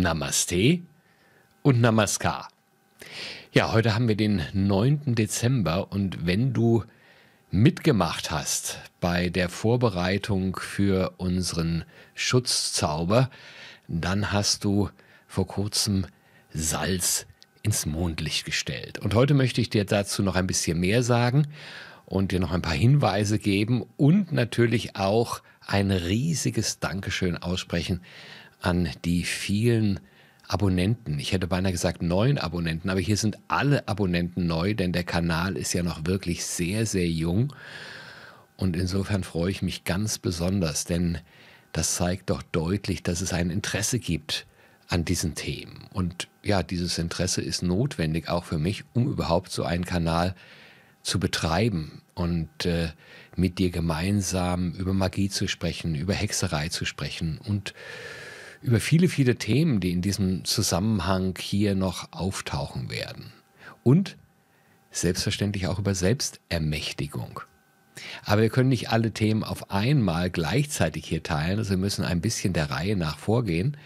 Namaste und Namaskar. Ja, heute haben wir den 9. Dezember und wenn du mitgemacht hast bei der Vorbereitung für unseren Schutzzauber, dann hast du vor kurzem Salz ins Mondlicht gestellt. Und heute möchte ich dir dazu noch ein bisschen mehr sagen und dir noch ein paar Hinweise geben und natürlich auch ein riesiges Dankeschön aussprechen an die vielen Abonnenten. Ich hätte beinahe gesagt neun Abonnenten, aber hier sind alle Abonnenten neu, denn der Kanal ist ja noch wirklich sehr, sehr jung. Und insofern freue ich mich ganz besonders, denn das zeigt doch deutlich, dass es ein Interesse gibt an diesen Themen. Und ja, dieses Interesse ist notwendig auch für mich, um überhaupt so einen Kanal zu betreiben und äh, mit dir gemeinsam über Magie zu sprechen, über Hexerei zu sprechen und über viele, viele Themen, die in diesem Zusammenhang hier noch auftauchen werden. Und selbstverständlich auch über Selbstermächtigung. Aber wir können nicht alle Themen auf einmal gleichzeitig hier teilen, also wir müssen ein bisschen der Reihe nach vorgehen.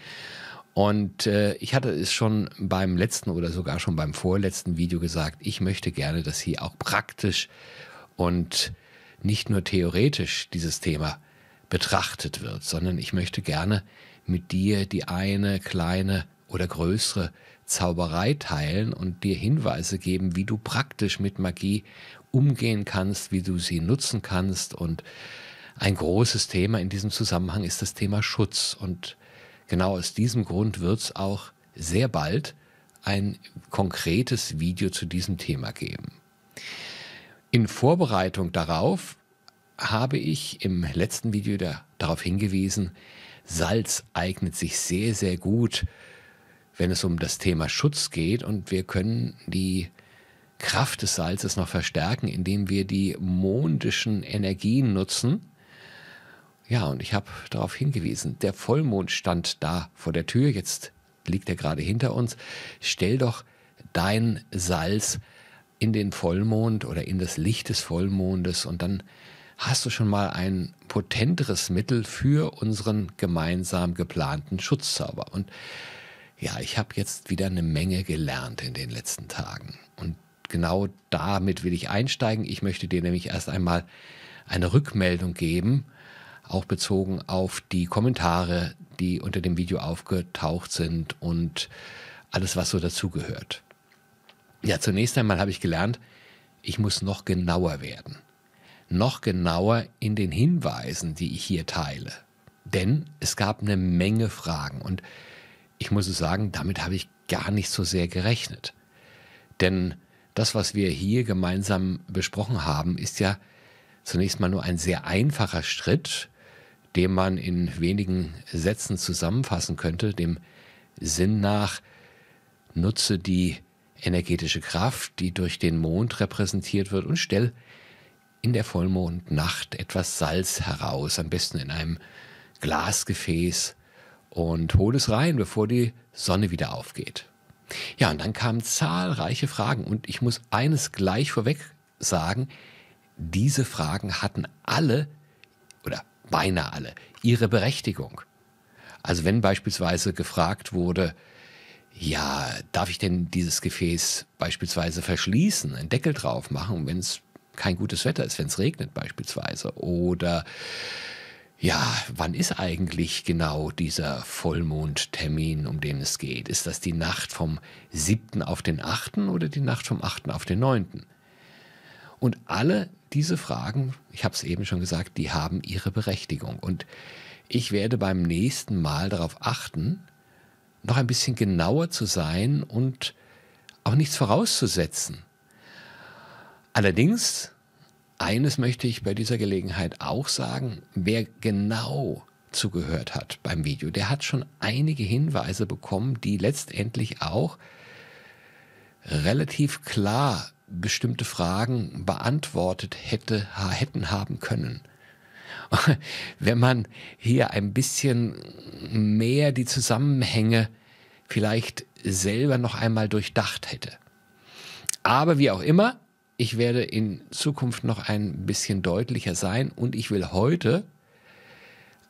Und äh, ich hatte es schon beim letzten oder sogar schon beim vorletzten Video gesagt, ich möchte gerne, dass hier auch praktisch und nicht nur theoretisch dieses Thema betrachtet wird, sondern ich möchte gerne, mit dir die eine kleine oder größere Zauberei teilen und dir Hinweise geben, wie du praktisch mit Magie umgehen kannst, wie du sie nutzen kannst. Und ein großes Thema in diesem Zusammenhang ist das Thema Schutz. Und genau aus diesem Grund wird es auch sehr bald ein konkretes Video zu diesem Thema geben. In Vorbereitung darauf habe ich im letzten Video darauf hingewiesen, Salz eignet sich sehr, sehr gut, wenn es um das Thema Schutz geht. Und wir können die Kraft des Salzes noch verstärken, indem wir die mondischen Energien nutzen. Ja, und ich habe darauf hingewiesen, der Vollmond stand da vor der Tür, jetzt liegt er gerade hinter uns. Stell doch dein Salz in den Vollmond oder in das Licht des Vollmondes und dann hast du schon mal ein potenteres Mittel für unseren gemeinsam geplanten Schutzzauber? Und ja, ich habe jetzt wieder eine Menge gelernt in den letzten Tagen. Und genau damit will ich einsteigen. Ich möchte dir nämlich erst einmal eine Rückmeldung geben, auch bezogen auf die Kommentare, die unter dem Video aufgetaucht sind und alles, was so dazugehört. Ja, zunächst einmal habe ich gelernt, ich muss noch genauer werden noch genauer in den Hinweisen, die ich hier teile. Denn es gab eine Menge Fragen und ich muss sagen, damit habe ich gar nicht so sehr gerechnet. Denn das, was wir hier gemeinsam besprochen haben, ist ja zunächst mal nur ein sehr einfacher Schritt, den man in wenigen Sätzen zusammenfassen könnte, dem Sinn nach, nutze die energetische Kraft, die durch den Mond repräsentiert wird, und stell in der Vollmondnacht etwas Salz heraus, am besten in einem Glasgefäß und hol es rein, bevor die Sonne wieder aufgeht. Ja, und dann kamen zahlreiche Fragen und ich muss eines gleich vorweg sagen, diese Fragen hatten alle oder beinahe alle ihre Berechtigung. Also wenn beispielsweise gefragt wurde, ja, darf ich denn dieses Gefäß beispielsweise verschließen, einen Deckel drauf machen, wenn es kein gutes Wetter ist, wenn es regnet beispielsweise. Oder ja, wann ist eigentlich genau dieser Vollmondtermin, um den es geht? Ist das die Nacht vom 7. auf den 8. oder die Nacht vom 8. auf den 9.? Und alle diese Fragen, ich habe es eben schon gesagt, die haben ihre Berechtigung. Und ich werde beim nächsten Mal darauf achten, noch ein bisschen genauer zu sein und auch nichts vorauszusetzen. Allerdings eines möchte ich bei dieser Gelegenheit auch sagen, wer genau zugehört hat beim Video, der hat schon einige Hinweise bekommen, die letztendlich auch relativ klar bestimmte Fragen beantwortet hätte, hätten haben können. Wenn man hier ein bisschen mehr die Zusammenhänge vielleicht selber noch einmal durchdacht hätte. Aber wie auch immer, ich werde in Zukunft noch ein bisschen deutlicher sein und ich will heute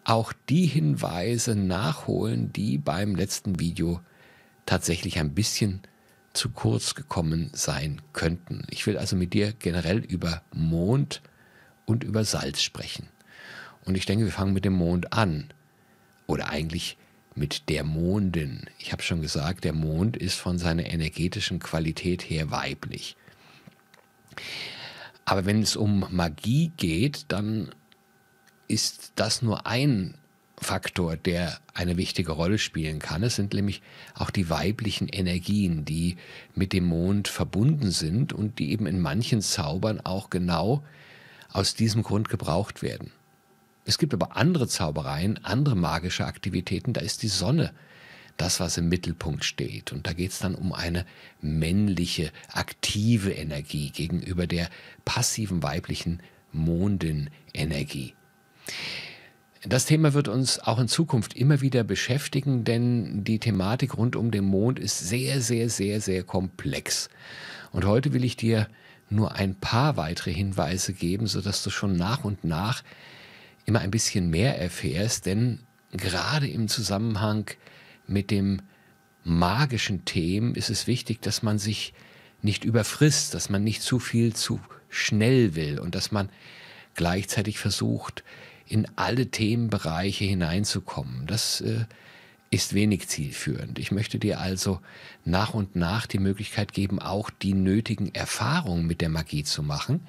auch die Hinweise nachholen, die beim letzten Video tatsächlich ein bisschen zu kurz gekommen sein könnten. Ich will also mit dir generell über Mond und über Salz sprechen. Und ich denke, wir fangen mit dem Mond an. Oder eigentlich mit der Mondin. Ich habe schon gesagt, der Mond ist von seiner energetischen Qualität her weiblich. Aber wenn es um Magie geht, dann ist das nur ein Faktor, der eine wichtige Rolle spielen kann. Es sind nämlich auch die weiblichen Energien, die mit dem Mond verbunden sind und die eben in manchen Zaubern auch genau aus diesem Grund gebraucht werden. Es gibt aber andere Zaubereien, andere magische Aktivitäten, da ist die Sonne das, was im Mittelpunkt steht. Und da geht es dann um eine männliche, aktive Energie gegenüber der passiven weiblichen Mondenenergie. Das Thema wird uns auch in Zukunft immer wieder beschäftigen, denn die Thematik rund um den Mond ist sehr, sehr, sehr, sehr komplex. Und heute will ich dir nur ein paar weitere Hinweise geben, sodass du schon nach und nach immer ein bisschen mehr erfährst, denn gerade im Zusammenhang mit dem magischen Themen ist es wichtig, dass man sich nicht überfrisst, dass man nicht zu viel zu schnell will und dass man gleichzeitig versucht, in alle Themenbereiche hineinzukommen. Das äh, ist wenig zielführend. Ich möchte dir also nach und nach die Möglichkeit geben, auch die nötigen Erfahrungen mit der Magie zu machen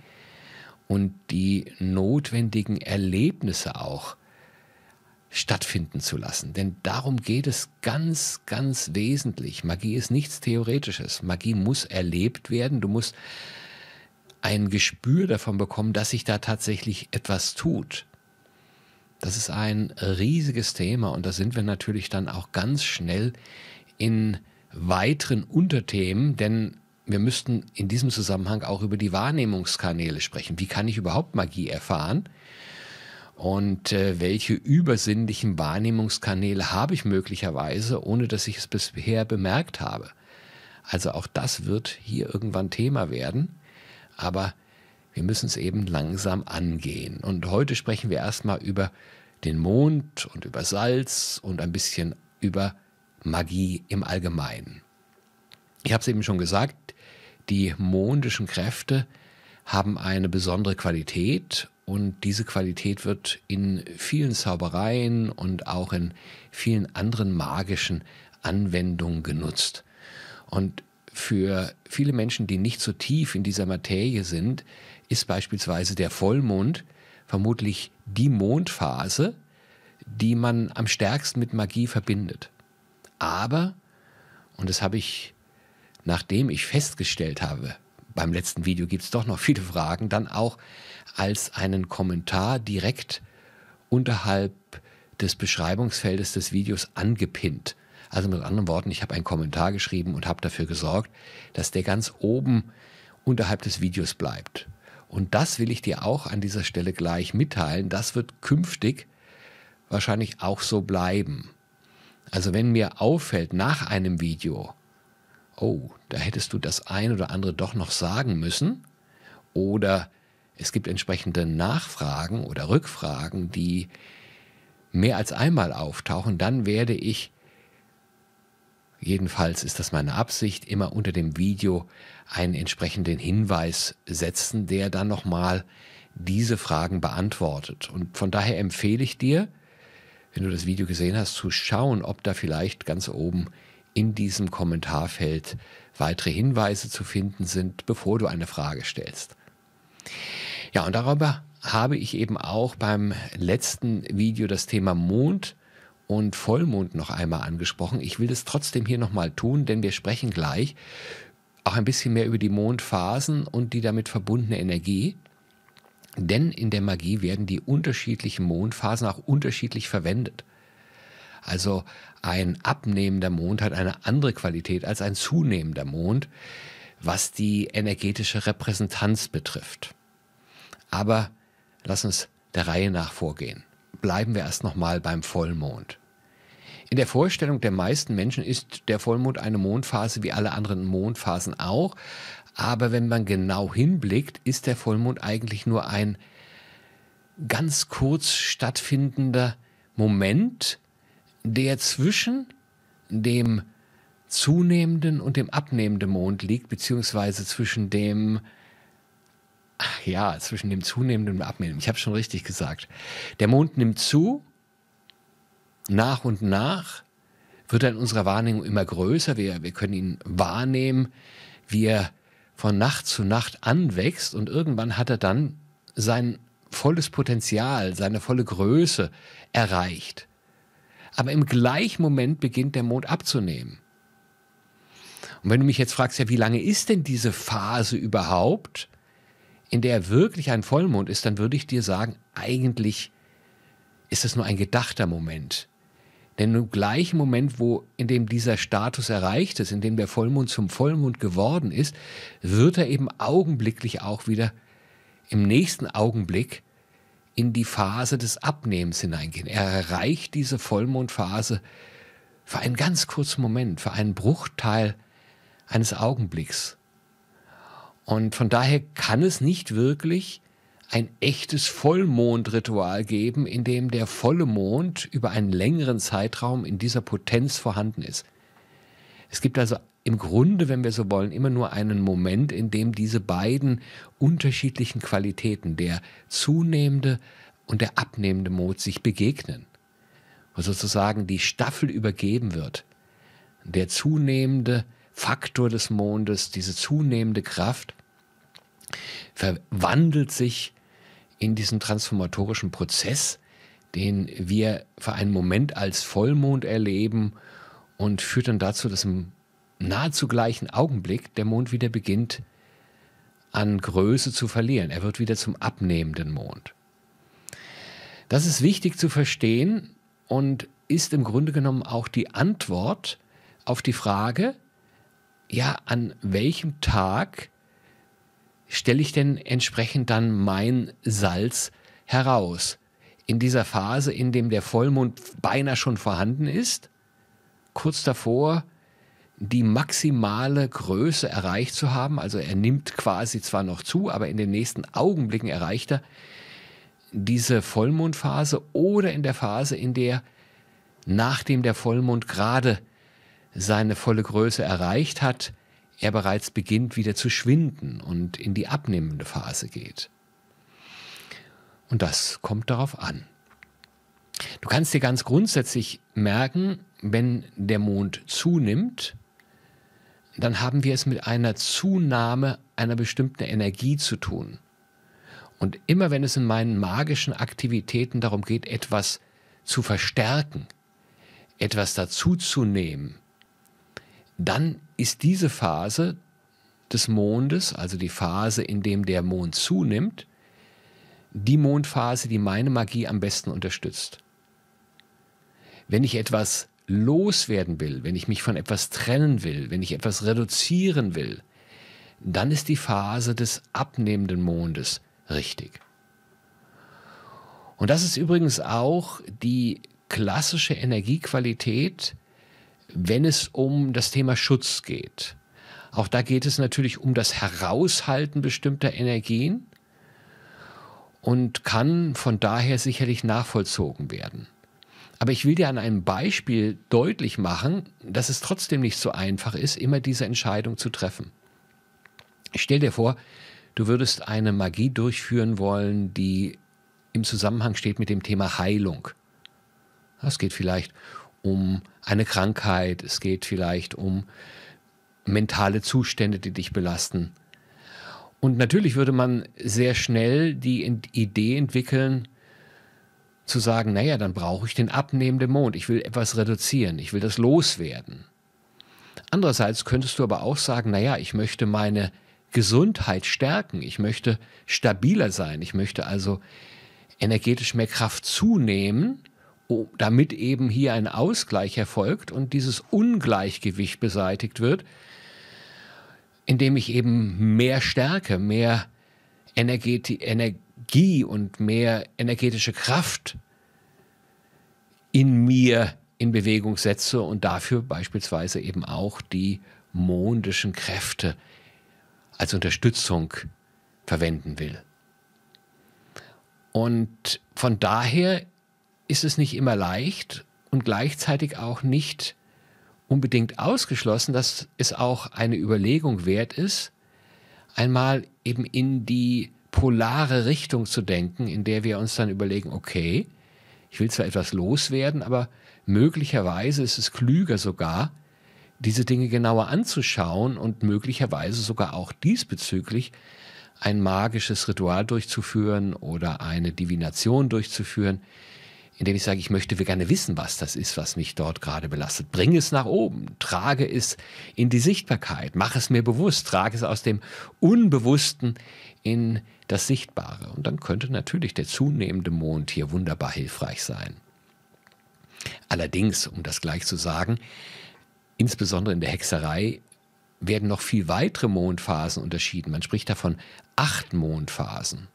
und die notwendigen Erlebnisse auch stattfinden zu lassen. Denn darum geht es ganz, ganz wesentlich. Magie ist nichts Theoretisches. Magie muss erlebt werden. Du musst ein Gespür davon bekommen, dass sich da tatsächlich etwas tut. Das ist ein riesiges Thema und da sind wir natürlich dann auch ganz schnell in weiteren Unterthemen, denn wir müssten in diesem Zusammenhang auch über die Wahrnehmungskanäle sprechen. Wie kann ich überhaupt Magie erfahren? und äh, welche übersinnlichen Wahrnehmungskanäle habe ich möglicherweise, ohne dass ich es bisher bemerkt habe. Also auch das wird hier irgendwann Thema werden, aber wir müssen es eben langsam angehen. Und heute sprechen wir erstmal über den Mond und über Salz und ein bisschen über Magie im Allgemeinen. Ich habe es eben schon gesagt, die mondischen Kräfte haben eine besondere Qualität und diese Qualität wird in vielen Zaubereien und auch in vielen anderen magischen Anwendungen genutzt. Und für viele Menschen, die nicht so tief in dieser Materie sind, ist beispielsweise der Vollmond vermutlich die Mondphase, die man am stärksten mit Magie verbindet. Aber, und das habe ich, nachdem ich festgestellt habe, beim letzten Video gibt es doch noch viele Fragen, dann auch als einen Kommentar direkt unterhalb des Beschreibungsfeldes des Videos angepinnt. Also mit anderen Worten, ich habe einen Kommentar geschrieben und habe dafür gesorgt, dass der ganz oben unterhalb des Videos bleibt. Und das will ich dir auch an dieser Stelle gleich mitteilen. Das wird künftig wahrscheinlich auch so bleiben. Also wenn mir auffällt nach einem Video, oh, da hättest du das ein oder andere doch noch sagen müssen oder es gibt entsprechende Nachfragen oder Rückfragen, die mehr als einmal auftauchen. Dann werde ich, jedenfalls ist das meine Absicht, immer unter dem Video einen entsprechenden Hinweis setzen, der dann nochmal diese Fragen beantwortet. Und von daher empfehle ich dir, wenn du das Video gesehen hast, zu schauen, ob da vielleicht ganz oben in diesem Kommentarfeld weitere Hinweise zu finden sind, bevor du eine Frage stellst. Ja, und darüber habe ich eben auch beim letzten Video das Thema Mond und Vollmond noch einmal angesprochen. Ich will das trotzdem hier nochmal tun, denn wir sprechen gleich auch ein bisschen mehr über die Mondphasen und die damit verbundene Energie. Denn in der Magie werden die unterschiedlichen Mondphasen auch unterschiedlich verwendet. Also ein abnehmender Mond hat eine andere Qualität als ein zunehmender Mond was die energetische Repräsentanz betrifft. Aber lass uns der Reihe nach vorgehen. Bleiben wir erst nochmal beim Vollmond. In der Vorstellung der meisten Menschen ist der Vollmond eine Mondphase wie alle anderen Mondphasen auch, aber wenn man genau hinblickt, ist der Vollmond eigentlich nur ein ganz kurz stattfindender Moment, der zwischen dem zunehmenden und dem abnehmenden Mond liegt, beziehungsweise zwischen dem Ach ja, zwischen dem zunehmenden und dem abnehmenden. Ich habe schon richtig gesagt. Der Mond nimmt zu, nach und nach wird er in unserer Wahrnehmung immer größer. Wir, wir können ihn wahrnehmen, wie er von Nacht zu Nacht anwächst und irgendwann hat er dann sein volles Potenzial, seine volle Größe erreicht. Aber im gleichen Moment beginnt der Mond abzunehmen. Und wenn du mich jetzt fragst, ja, wie lange ist denn diese Phase überhaupt, in der wirklich ein Vollmond ist, dann würde ich dir sagen, eigentlich ist es nur ein gedachter Moment. Denn im gleichen Moment, wo, in dem dieser Status erreicht ist, in dem der Vollmond zum Vollmond geworden ist, wird er eben augenblicklich auch wieder im nächsten Augenblick in die Phase des Abnehmens hineingehen. Er erreicht diese Vollmondphase für einen ganz kurzen Moment, für einen Bruchteil eines Augenblicks. Und von daher kann es nicht wirklich ein echtes Vollmondritual geben, in dem der volle Mond über einen längeren Zeitraum in dieser Potenz vorhanden ist. Es gibt also im Grunde, wenn wir so wollen, immer nur einen Moment, in dem diese beiden unterschiedlichen Qualitäten, der zunehmende und der abnehmende Mond, sich begegnen, wo sozusagen die Staffel übergeben wird. Der zunehmende Mond Faktor des Mondes, diese zunehmende Kraft, verwandelt sich in diesen transformatorischen Prozess, den wir für einen Moment als Vollmond erleben und führt dann dazu, dass im nahezu gleichen Augenblick der Mond wieder beginnt an Größe zu verlieren. Er wird wieder zum abnehmenden Mond. Das ist wichtig zu verstehen und ist im Grunde genommen auch die Antwort auf die Frage, ja, an welchem Tag stelle ich denn entsprechend dann mein Salz heraus? In dieser Phase, in dem der Vollmond beinahe schon vorhanden ist, kurz davor die maximale Größe erreicht zu haben, also er nimmt quasi zwar noch zu, aber in den nächsten Augenblicken erreicht er diese Vollmondphase oder in der Phase, in der nachdem der Vollmond gerade äh, seine volle Größe erreicht hat, er bereits beginnt wieder zu schwinden und in die abnehmende Phase geht. Und das kommt darauf an. Du kannst dir ganz grundsätzlich merken, wenn der Mond zunimmt, dann haben wir es mit einer Zunahme einer bestimmten Energie zu tun. Und immer wenn es in meinen magischen Aktivitäten darum geht, etwas zu verstärken, etwas dazuzunehmen, dann ist diese Phase des Mondes, also die Phase, in dem der Mond zunimmt, die Mondphase, die meine Magie am besten unterstützt. Wenn ich etwas loswerden will, wenn ich mich von etwas trennen will, wenn ich etwas reduzieren will, dann ist die Phase des abnehmenden Mondes richtig. Und das ist übrigens auch die klassische Energiequalität, wenn es um das Thema Schutz geht. Auch da geht es natürlich um das Heraushalten bestimmter Energien und kann von daher sicherlich nachvollzogen werden. Aber ich will dir an einem Beispiel deutlich machen, dass es trotzdem nicht so einfach ist, immer diese Entscheidung zu treffen. Ich stell dir vor, du würdest eine Magie durchführen wollen, die im Zusammenhang steht mit dem Thema Heilung. Es geht vielleicht um eine Krankheit, es geht vielleicht um mentale Zustände, die dich belasten. Und natürlich würde man sehr schnell die Idee entwickeln, zu sagen, naja, dann brauche ich den abnehmenden Mond, ich will etwas reduzieren, ich will das loswerden. Andererseits könntest du aber auch sagen, naja, ich möchte meine Gesundheit stärken, ich möchte stabiler sein, ich möchte also energetisch mehr Kraft zunehmen Oh, damit eben hier ein Ausgleich erfolgt und dieses Ungleichgewicht beseitigt wird, indem ich eben mehr Stärke, mehr Energie, Energie und mehr energetische Kraft in mir in Bewegung setze und dafür beispielsweise eben auch die mondischen Kräfte als Unterstützung verwenden will. Und von daher ist es nicht immer leicht und gleichzeitig auch nicht unbedingt ausgeschlossen, dass es auch eine Überlegung wert ist, einmal eben in die polare Richtung zu denken, in der wir uns dann überlegen, okay, ich will zwar etwas loswerden, aber möglicherweise ist es klüger sogar, diese Dinge genauer anzuschauen und möglicherweise sogar auch diesbezüglich ein magisches Ritual durchzuführen oder eine Divination durchzuführen, indem ich sage, ich möchte gerne wissen, was das ist, was mich dort gerade belastet. Bring es nach oben, trage es in die Sichtbarkeit, mache es mir bewusst, trage es aus dem Unbewussten in das Sichtbare. Und dann könnte natürlich der zunehmende Mond hier wunderbar hilfreich sein. Allerdings, um das gleich zu sagen, insbesondere in der Hexerei werden noch viel weitere Mondphasen unterschieden. Man spricht davon acht Mondphasen.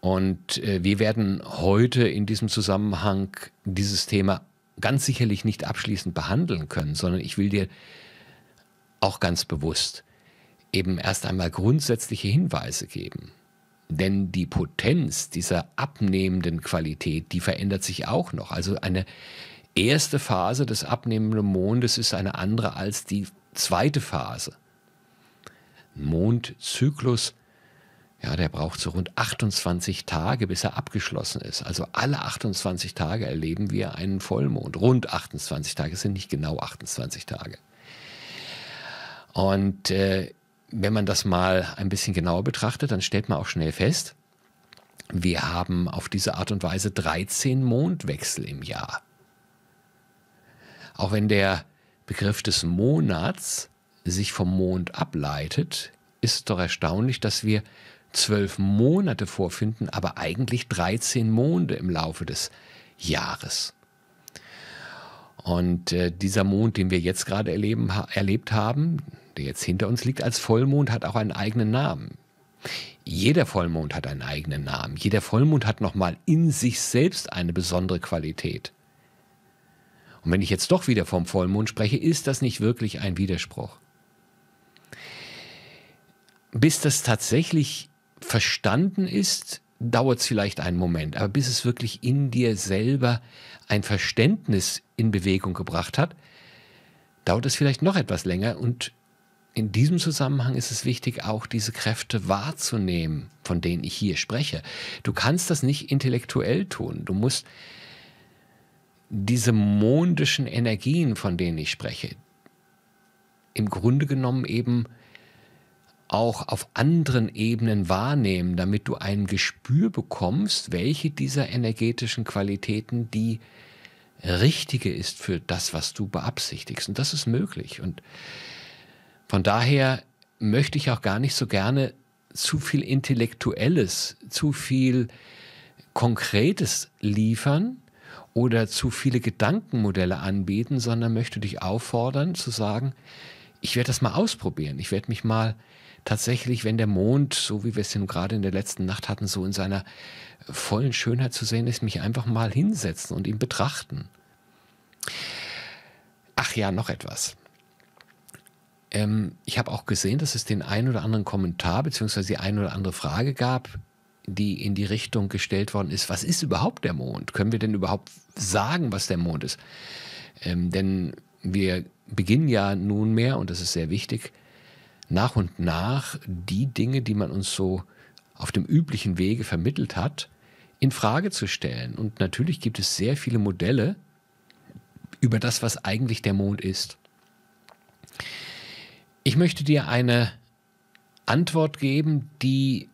Und äh, wir werden heute in diesem Zusammenhang dieses Thema ganz sicherlich nicht abschließend behandeln können, sondern ich will dir auch ganz bewusst eben erst einmal grundsätzliche Hinweise geben. Denn die Potenz dieser abnehmenden Qualität, die verändert sich auch noch. Also eine erste Phase des abnehmenden Mondes ist eine andere als die zweite Phase. Mondzyklus ja, der braucht so rund 28 Tage, bis er abgeschlossen ist. Also alle 28 Tage erleben wir einen Vollmond. Rund 28 Tage es sind nicht genau 28 Tage. Und äh, wenn man das mal ein bisschen genauer betrachtet, dann stellt man auch schnell fest, wir haben auf diese Art und Weise 13 Mondwechsel im Jahr. Auch wenn der Begriff des Monats sich vom Mond ableitet, ist es doch erstaunlich, dass wir zwölf Monate vorfinden, aber eigentlich 13 Monde im Laufe des Jahres. Und äh, dieser Mond, den wir jetzt gerade erleben, ha erlebt haben, der jetzt hinter uns liegt als Vollmond, hat auch einen eigenen Namen. Jeder Vollmond hat einen eigenen Namen. Jeder Vollmond hat nochmal in sich selbst eine besondere Qualität. Und wenn ich jetzt doch wieder vom Vollmond spreche, ist das nicht wirklich ein Widerspruch. Bis das tatsächlich verstanden ist, dauert es vielleicht einen Moment, aber bis es wirklich in dir selber ein Verständnis in Bewegung gebracht hat, dauert es vielleicht noch etwas länger und in diesem Zusammenhang ist es wichtig, auch diese Kräfte wahrzunehmen, von denen ich hier spreche. Du kannst das nicht intellektuell tun. Du musst diese mondischen Energien, von denen ich spreche, im Grunde genommen eben auch auf anderen Ebenen wahrnehmen, damit du ein Gespür bekommst, welche dieser energetischen Qualitäten die richtige ist für das, was du beabsichtigst. Und das ist möglich. Und von daher möchte ich auch gar nicht so gerne zu viel Intellektuelles, zu viel Konkretes liefern oder zu viele Gedankenmodelle anbieten, sondern möchte dich auffordern zu sagen, ich werde das mal ausprobieren, ich werde mich mal tatsächlich, wenn der Mond, so wie wir es gerade in der letzten Nacht hatten, so in seiner vollen Schönheit zu sehen ist, mich einfach mal hinsetzen und ihn betrachten. Ach ja, noch etwas. Ähm, ich habe auch gesehen, dass es den einen oder anderen Kommentar bzw. die ein oder andere Frage gab, die in die Richtung gestellt worden ist, was ist überhaupt der Mond? Können wir denn überhaupt sagen, was der Mond ist? Ähm, denn wir beginnen ja nunmehr, und das ist sehr wichtig, nach und nach die Dinge, die man uns so auf dem üblichen Wege vermittelt hat, in Frage zu stellen. Und natürlich gibt es sehr viele Modelle über das, was eigentlich der Mond ist. Ich möchte dir eine Antwort geben, die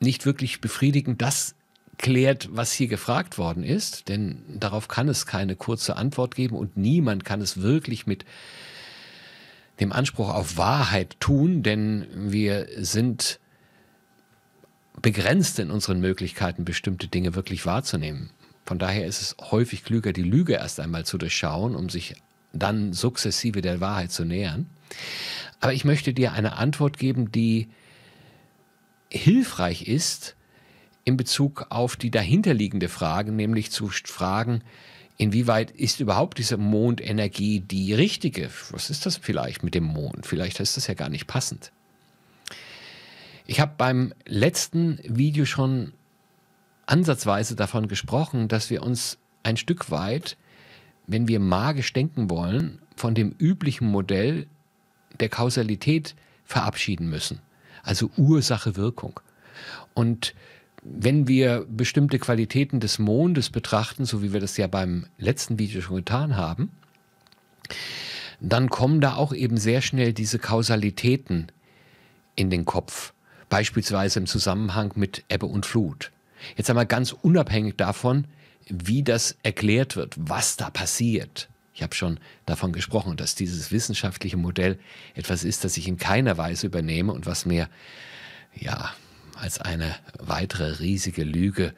nicht wirklich befriedigend das klärt, was hier gefragt worden ist, denn darauf kann es keine kurze Antwort geben und niemand kann es wirklich mit dem Anspruch auf Wahrheit tun, denn wir sind begrenzt in unseren Möglichkeiten, bestimmte Dinge wirklich wahrzunehmen. Von daher ist es häufig klüger, die Lüge erst einmal zu durchschauen, um sich dann sukzessive der Wahrheit zu nähern. Aber ich möchte dir eine Antwort geben, die hilfreich ist in Bezug auf die dahinterliegende Frage, nämlich zu fragen, Inwieweit ist überhaupt diese Mondenergie die richtige? Was ist das vielleicht mit dem Mond? Vielleicht ist das ja gar nicht passend. Ich habe beim letzten Video schon ansatzweise davon gesprochen, dass wir uns ein Stück weit, wenn wir magisch denken wollen, von dem üblichen Modell der Kausalität verabschieden müssen. Also Ursache-Wirkung. Und wenn wir bestimmte Qualitäten des Mondes betrachten, so wie wir das ja beim letzten Video schon getan haben, dann kommen da auch eben sehr schnell diese Kausalitäten in den Kopf, beispielsweise im Zusammenhang mit Ebbe und Flut. Jetzt einmal ganz unabhängig davon, wie das erklärt wird, was da passiert. Ich habe schon davon gesprochen, dass dieses wissenschaftliche Modell etwas ist, das ich in keiner Weise übernehme und was mir ja als eine weitere riesige Lüge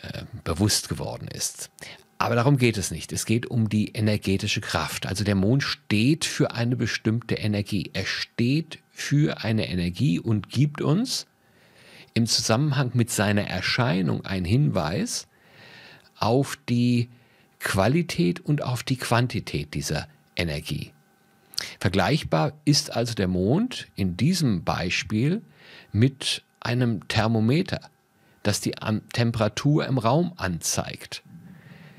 äh, bewusst geworden ist. Aber darum geht es nicht. Es geht um die energetische Kraft. Also der Mond steht für eine bestimmte Energie. Er steht für eine Energie und gibt uns im Zusammenhang mit seiner Erscheinung einen Hinweis auf die Qualität und auf die Quantität dieser Energie. Vergleichbar ist also der Mond in diesem Beispiel mit einem Thermometer, das die Temperatur im Raum anzeigt.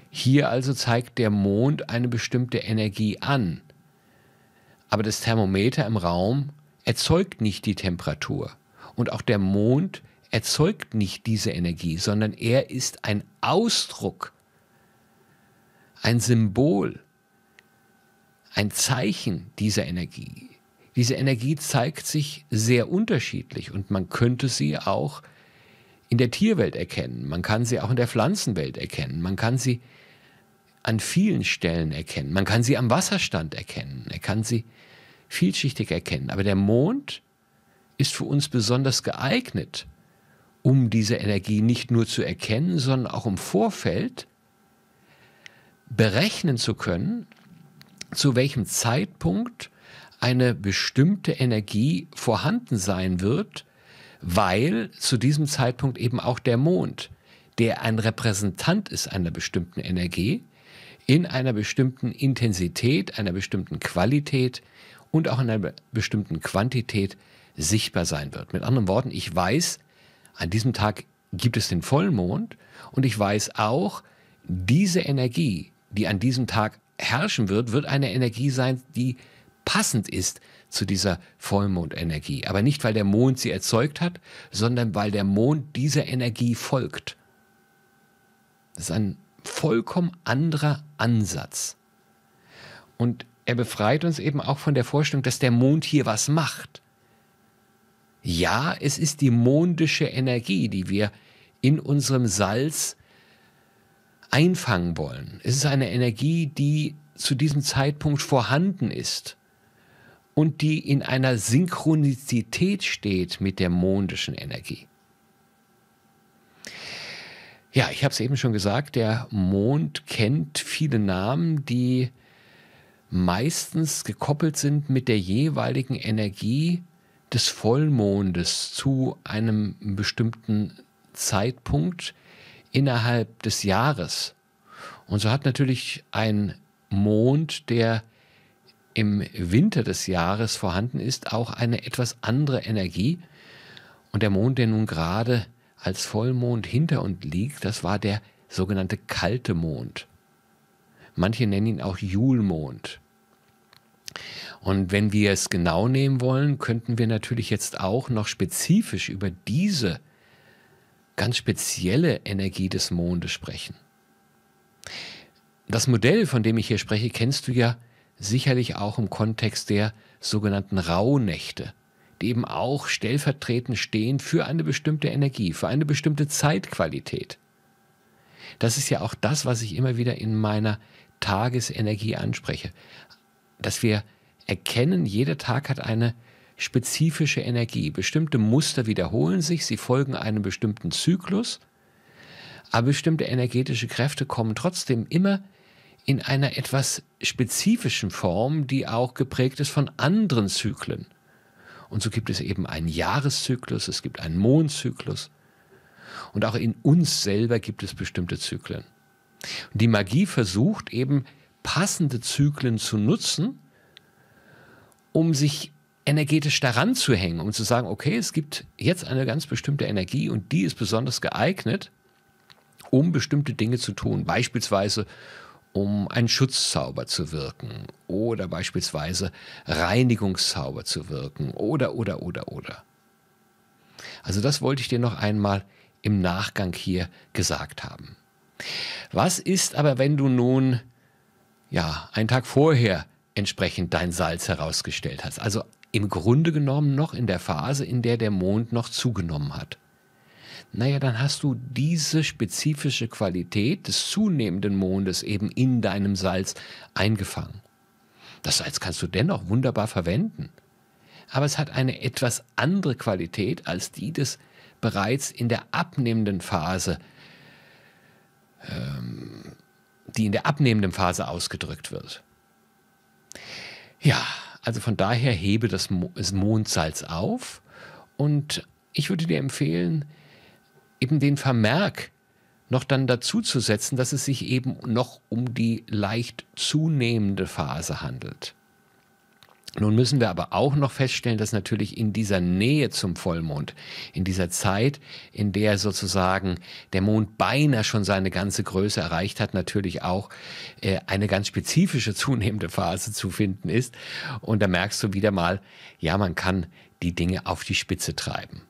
Hier also zeigt der Mond eine bestimmte Energie an. Aber das Thermometer im Raum erzeugt nicht die Temperatur. Und auch der Mond erzeugt nicht diese Energie, sondern er ist ein Ausdruck, ein Symbol, ein Zeichen dieser Energie. Diese Energie zeigt sich sehr unterschiedlich und man könnte sie auch in der Tierwelt erkennen, man kann sie auch in der Pflanzenwelt erkennen, man kann sie an vielen Stellen erkennen, man kann sie am Wasserstand erkennen, er kann sie vielschichtig erkennen. Aber der Mond ist für uns besonders geeignet, um diese Energie nicht nur zu erkennen, sondern auch im Vorfeld berechnen zu können, zu welchem Zeitpunkt eine bestimmte Energie vorhanden sein wird, weil zu diesem Zeitpunkt eben auch der Mond, der ein Repräsentant ist einer bestimmten Energie, in einer bestimmten Intensität, einer bestimmten Qualität und auch in einer bestimmten Quantität sichtbar sein wird. Mit anderen Worten, ich weiß, an diesem Tag gibt es den Vollmond und ich weiß auch, diese Energie, die an diesem Tag herrschen wird, wird eine Energie sein, die passend ist zu dieser Vollmondenergie. Aber nicht, weil der Mond sie erzeugt hat, sondern weil der Mond dieser Energie folgt. Das ist ein vollkommen anderer Ansatz. Und er befreit uns eben auch von der Vorstellung, dass der Mond hier was macht. Ja, es ist die mondische Energie, die wir in unserem Salz einfangen wollen. Es ist eine Energie, die zu diesem Zeitpunkt vorhanden ist und die in einer Synchronizität steht mit der mondischen Energie. Ja, ich habe es eben schon gesagt, der Mond kennt viele Namen, die meistens gekoppelt sind mit der jeweiligen Energie des Vollmondes zu einem bestimmten Zeitpunkt innerhalb des Jahres. Und so hat natürlich ein Mond, der im Winter des Jahres vorhanden ist, auch eine etwas andere Energie. Und der Mond, der nun gerade als Vollmond hinter uns liegt, das war der sogenannte kalte Mond. Manche nennen ihn auch Julmond. Und wenn wir es genau nehmen wollen, könnten wir natürlich jetzt auch noch spezifisch über diese ganz spezielle Energie des Mondes sprechen. Das Modell, von dem ich hier spreche, kennst du ja sicherlich auch im Kontext der sogenannten Rauhnächte, die eben auch stellvertretend stehen für eine bestimmte Energie, für eine bestimmte Zeitqualität. Das ist ja auch das, was ich immer wieder in meiner Tagesenergie anspreche, dass wir erkennen, jeder Tag hat eine spezifische Energie. Bestimmte Muster wiederholen sich, sie folgen einem bestimmten Zyklus, aber bestimmte energetische Kräfte kommen trotzdem immer in einer etwas spezifischen Form, die auch geprägt ist von anderen Zyklen. Und so gibt es eben einen Jahreszyklus, es gibt einen Mondzyklus. Und auch in uns selber gibt es bestimmte Zyklen. Und die Magie versucht eben passende Zyklen zu nutzen, um sich energetisch daran zu hängen, um zu sagen, okay, es gibt jetzt eine ganz bestimmte Energie und die ist besonders geeignet, um bestimmte Dinge zu tun. Beispielsweise, um einen Schutzzauber zu wirken oder beispielsweise Reinigungszauber zu wirken oder oder oder oder. Also das wollte ich dir noch einmal im Nachgang hier gesagt haben. Was ist aber, wenn du nun ja, einen Tag vorher entsprechend dein Salz herausgestellt hast? Also im Grunde genommen noch in der Phase, in der der Mond noch zugenommen hat naja, dann hast du diese spezifische Qualität des zunehmenden Mondes eben in deinem Salz eingefangen. Das Salz kannst du dennoch wunderbar verwenden, aber es hat eine etwas andere Qualität als die des bereits in der abnehmenden Phase, ähm, die in der abnehmenden Phase ausgedrückt wird. Ja, also von daher hebe das Mondsalz auf und ich würde dir empfehlen, eben den Vermerk noch dann dazu zu setzen, dass es sich eben noch um die leicht zunehmende Phase handelt. Nun müssen wir aber auch noch feststellen, dass natürlich in dieser Nähe zum Vollmond, in dieser Zeit, in der sozusagen der Mond beinahe schon seine ganze Größe erreicht hat, natürlich auch äh, eine ganz spezifische zunehmende Phase zu finden ist. Und da merkst du wieder mal, ja, man kann die Dinge auf die Spitze treiben.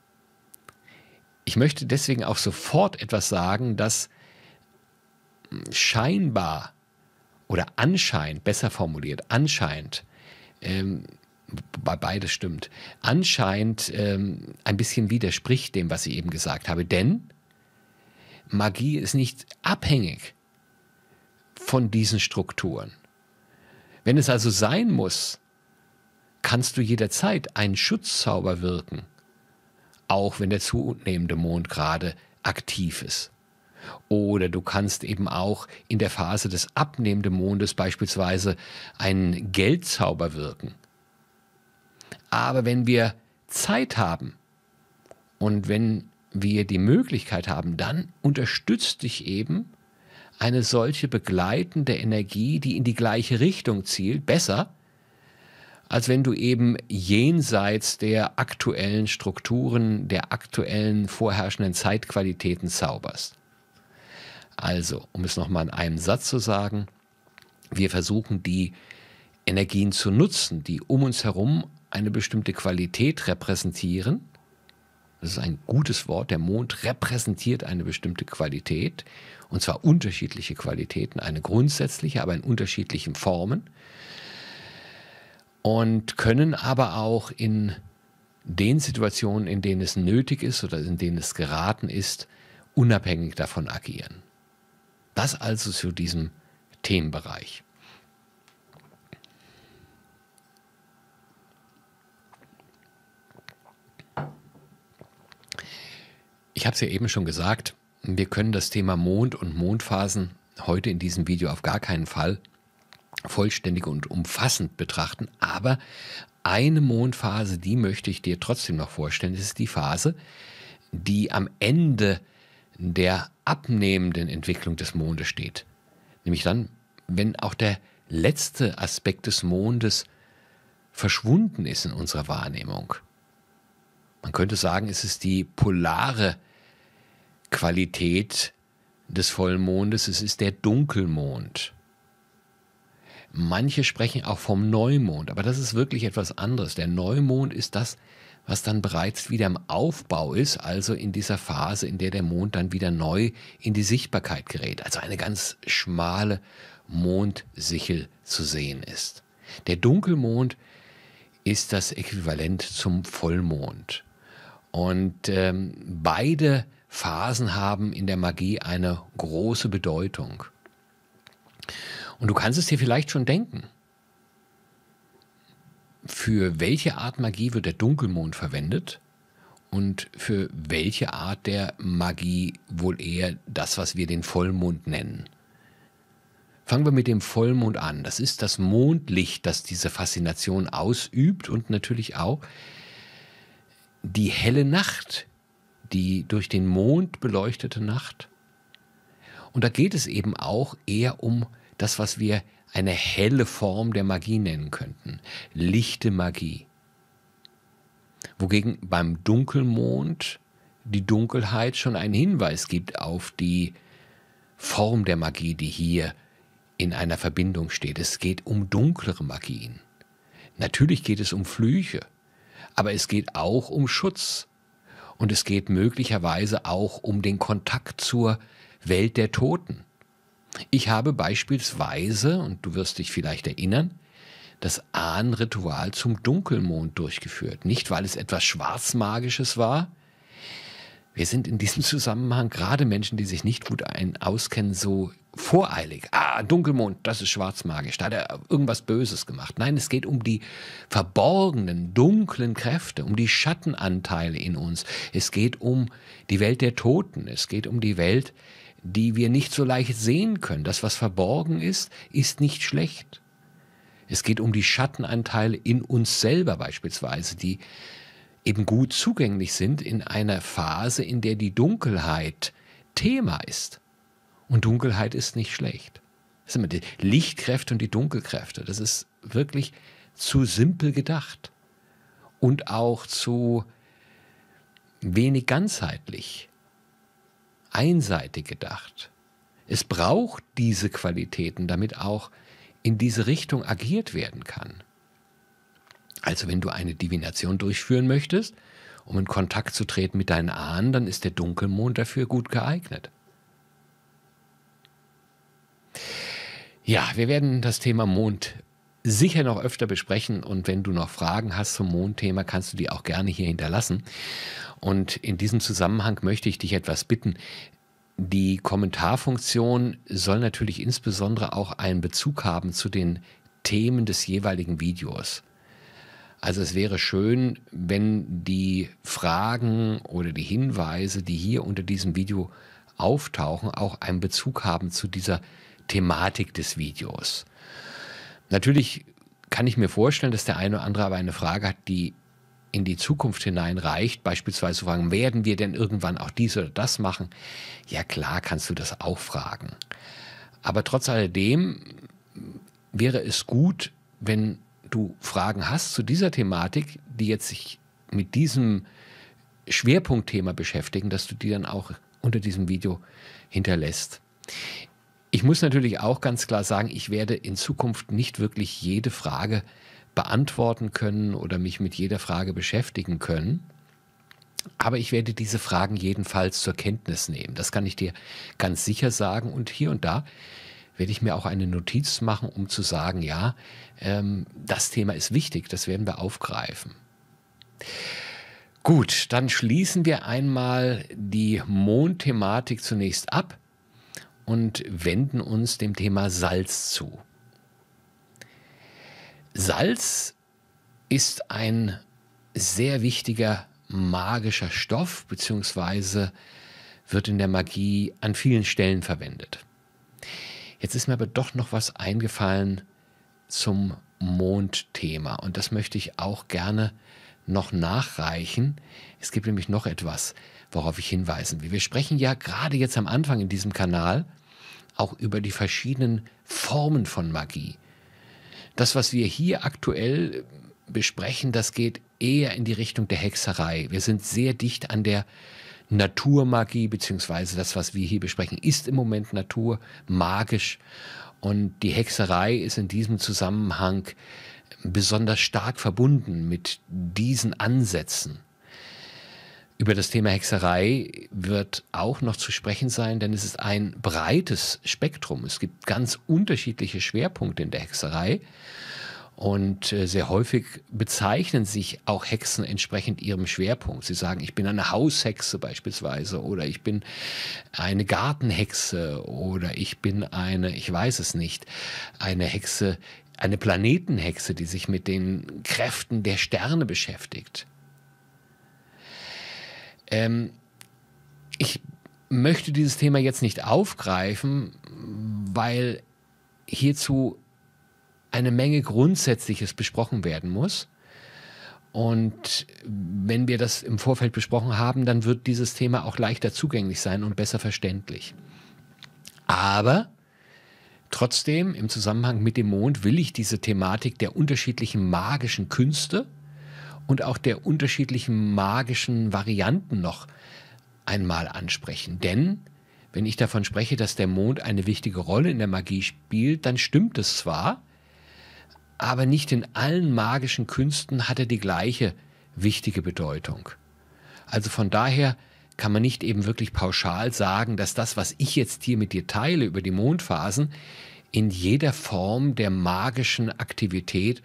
Ich möchte deswegen auch sofort etwas sagen, das scheinbar oder anscheinend, besser formuliert, anscheinend, ähm, bei beides stimmt, anscheinend ähm, ein bisschen widerspricht dem, was ich eben gesagt habe. Denn Magie ist nicht abhängig von diesen Strukturen. Wenn es also sein muss, kannst du jederzeit einen Schutzzauber wirken auch wenn der zunehmende Mond gerade aktiv ist. Oder du kannst eben auch in der Phase des abnehmenden Mondes beispielsweise einen Geldzauber wirken. Aber wenn wir Zeit haben und wenn wir die Möglichkeit haben, dann unterstützt dich eben eine solche begleitende Energie, die in die gleiche Richtung zielt, besser, als wenn du eben jenseits der aktuellen Strukturen, der aktuellen vorherrschenden Zeitqualitäten zauberst. Also, um es nochmal in einem Satz zu sagen, wir versuchen die Energien zu nutzen, die um uns herum eine bestimmte Qualität repräsentieren. Das ist ein gutes Wort. Der Mond repräsentiert eine bestimmte Qualität, und zwar unterschiedliche Qualitäten, eine grundsätzliche, aber in unterschiedlichen Formen und können aber auch in den Situationen, in denen es nötig ist oder in denen es geraten ist, unabhängig davon agieren. Das also zu diesem Themenbereich. Ich habe es ja eben schon gesagt, wir können das Thema Mond und Mondphasen heute in diesem Video auf gar keinen Fall vollständig und umfassend betrachten. Aber eine Mondphase, die möchte ich dir trotzdem noch vorstellen. Das ist die Phase, die am Ende der abnehmenden Entwicklung des Mondes steht. Nämlich dann, wenn auch der letzte Aspekt des Mondes verschwunden ist in unserer Wahrnehmung. Man könnte sagen, es ist die polare Qualität des Vollmondes, es ist der Dunkelmond. Manche sprechen auch vom Neumond, aber das ist wirklich etwas anderes. Der Neumond ist das, was dann bereits wieder im Aufbau ist, also in dieser Phase, in der der Mond dann wieder neu in die Sichtbarkeit gerät, also eine ganz schmale Mondsichel zu sehen ist. Der Dunkelmond ist das Äquivalent zum Vollmond. Und ähm, beide Phasen haben in der Magie eine große Bedeutung. Und du kannst es dir vielleicht schon denken. Für welche Art Magie wird der Dunkelmond verwendet? Und für welche Art der Magie wohl eher das, was wir den Vollmond nennen? Fangen wir mit dem Vollmond an. Das ist das Mondlicht, das diese Faszination ausübt und natürlich auch die helle Nacht, die durch den Mond beleuchtete Nacht. Und da geht es eben auch eher um das, was wir eine helle Form der Magie nennen könnten, lichte Magie. Wogegen beim Dunkelmond die Dunkelheit schon einen Hinweis gibt auf die Form der Magie, die hier in einer Verbindung steht. Es geht um dunklere Magien. Natürlich geht es um Flüche, aber es geht auch um Schutz. Und es geht möglicherweise auch um den Kontakt zur Welt der Toten. Ich habe beispielsweise, und du wirst dich vielleicht erinnern, das Ahnenritual zum Dunkelmond durchgeführt. Nicht, weil es etwas Schwarzmagisches war. Wir sind in diesem Zusammenhang, gerade Menschen, die sich nicht gut ein auskennen, so voreilig. Ah, Dunkelmond, das ist schwarzmagisch. Da hat er irgendwas Böses gemacht. Nein, es geht um die verborgenen, dunklen Kräfte, um die Schattenanteile in uns. Es geht um die Welt der Toten. Es geht um die Welt der die wir nicht so leicht sehen können. Das, was verborgen ist, ist nicht schlecht. Es geht um die Schattenanteile in uns selber beispielsweise, die eben gut zugänglich sind in einer Phase, in der die Dunkelheit Thema ist. Und Dunkelheit ist nicht schlecht. Das sind die Lichtkräfte und die Dunkelkräfte. Das ist wirklich zu simpel gedacht und auch zu wenig ganzheitlich einseitig gedacht. Es braucht diese Qualitäten, damit auch in diese Richtung agiert werden kann. Also wenn du eine Divination durchführen möchtest, um in Kontakt zu treten mit deinen Ahnen, dann ist der Dunkelmond dafür gut geeignet. Ja, wir werden das Thema Mond sicher noch öfter besprechen. Und wenn du noch Fragen hast zum Mondthema, kannst du die auch gerne hier hinterlassen. Und in diesem Zusammenhang möchte ich dich etwas bitten. Die Kommentarfunktion soll natürlich insbesondere auch einen Bezug haben zu den Themen des jeweiligen Videos. Also es wäre schön, wenn die Fragen oder die Hinweise, die hier unter diesem Video auftauchen, auch einen Bezug haben zu dieser Thematik des Videos. Natürlich kann ich mir vorstellen, dass der eine oder andere aber eine Frage hat, die in die Zukunft hinein reicht, beispielsweise zu fragen, werden wir denn irgendwann auch dies oder das machen? Ja klar, kannst du das auch fragen. Aber trotz alledem wäre es gut, wenn du Fragen hast zu dieser Thematik, die jetzt sich mit diesem Schwerpunktthema beschäftigen, dass du die dann auch unter diesem Video hinterlässt. Ich muss natürlich auch ganz klar sagen, ich werde in Zukunft nicht wirklich jede Frage beantworten können oder mich mit jeder Frage beschäftigen können. Aber ich werde diese Fragen jedenfalls zur Kenntnis nehmen. Das kann ich dir ganz sicher sagen. Und hier und da werde ich mir auch eine Notiz machen, um zu sagen, ja, ähm, das Thema ist wichtig, das werden wir aufgreifen. Gut, dann schließen wir einmal die Mondthematik zunächst ab und wenden uns dem Thema Salz zu. Salz ist ein sehr wichtiger magischer Stoff, beziehungsweise wird in der Magie an vielen Stellen verwendet. Jetzt ist mir aber doch noch was eingefallen zum Mondthema und das möchte ich auch gerne noch nachreichen. Es gibt nämlich noch etwas, worauf ich hinweisen will. Wir sprechen ja gerade jetzt am Anfang in diesem Kanal auch über die verschiedenen Formen von Magie. Das, was wir hier aktuell besprechen, das geht eher in die Richtung der Hexerei. Wir sind sehr dicht an der Naturmagie, beziehungsweise das, was wir hier besprechen, ist im Moment Natur, magisch. Und die Hexerei ist in diesem Zusammenhang besonders stark verbunden mit diesen Ansätzen. Über das Thema Hexerei wird auch noch zu sprechen sein, denn es ist ein breites Spektrum. Es gibt ganz unterschiedliche Schwerpunkte in der Hexerei. Und äh, sehr häufig bezeichnen sich auch Hexen entsprechend ihrem Schwerpunkt. Sie sagen, ich bin eine Haushexe beispielsweise oder ich bin eine Gartenhexe oder ich bin eine, ich weiß es nicht, eine Hexe, eine Planetenhexe, die sich mit den Kräften der Sterne beschäftigt. Ähm, ich möchte dieses Thema jetzt nicht aufgreifen, weil hierzu eine Menge Grundsätzliches besprochen werden muss. Und wenn wir das im Vorfeld besprochen haben, dann wird dieses Thema auch leichter zugänglich sein und besser verständlich. Aber trotzdem, im Zusammenhang mit dem Mond will ich diese Thematik der unterschiedlichen magischen Künste, und auch der unterschiedlichen magischen Varianten noch einmal ansprechen. Denn wenn ich davon spreche, dass der Mond eine wichtige Rolle in der Magie spielt, dann stimmt es zwar, aber nicht in allen magischen Künsten hat er die gleiche wichtige Bedeutung. Also von daher kann man nicht eben wirklich pauschal sagen, dass das, was ich jetzt hier mit dir teile über die Mondphasen, in jeder Form der magischen Aktivität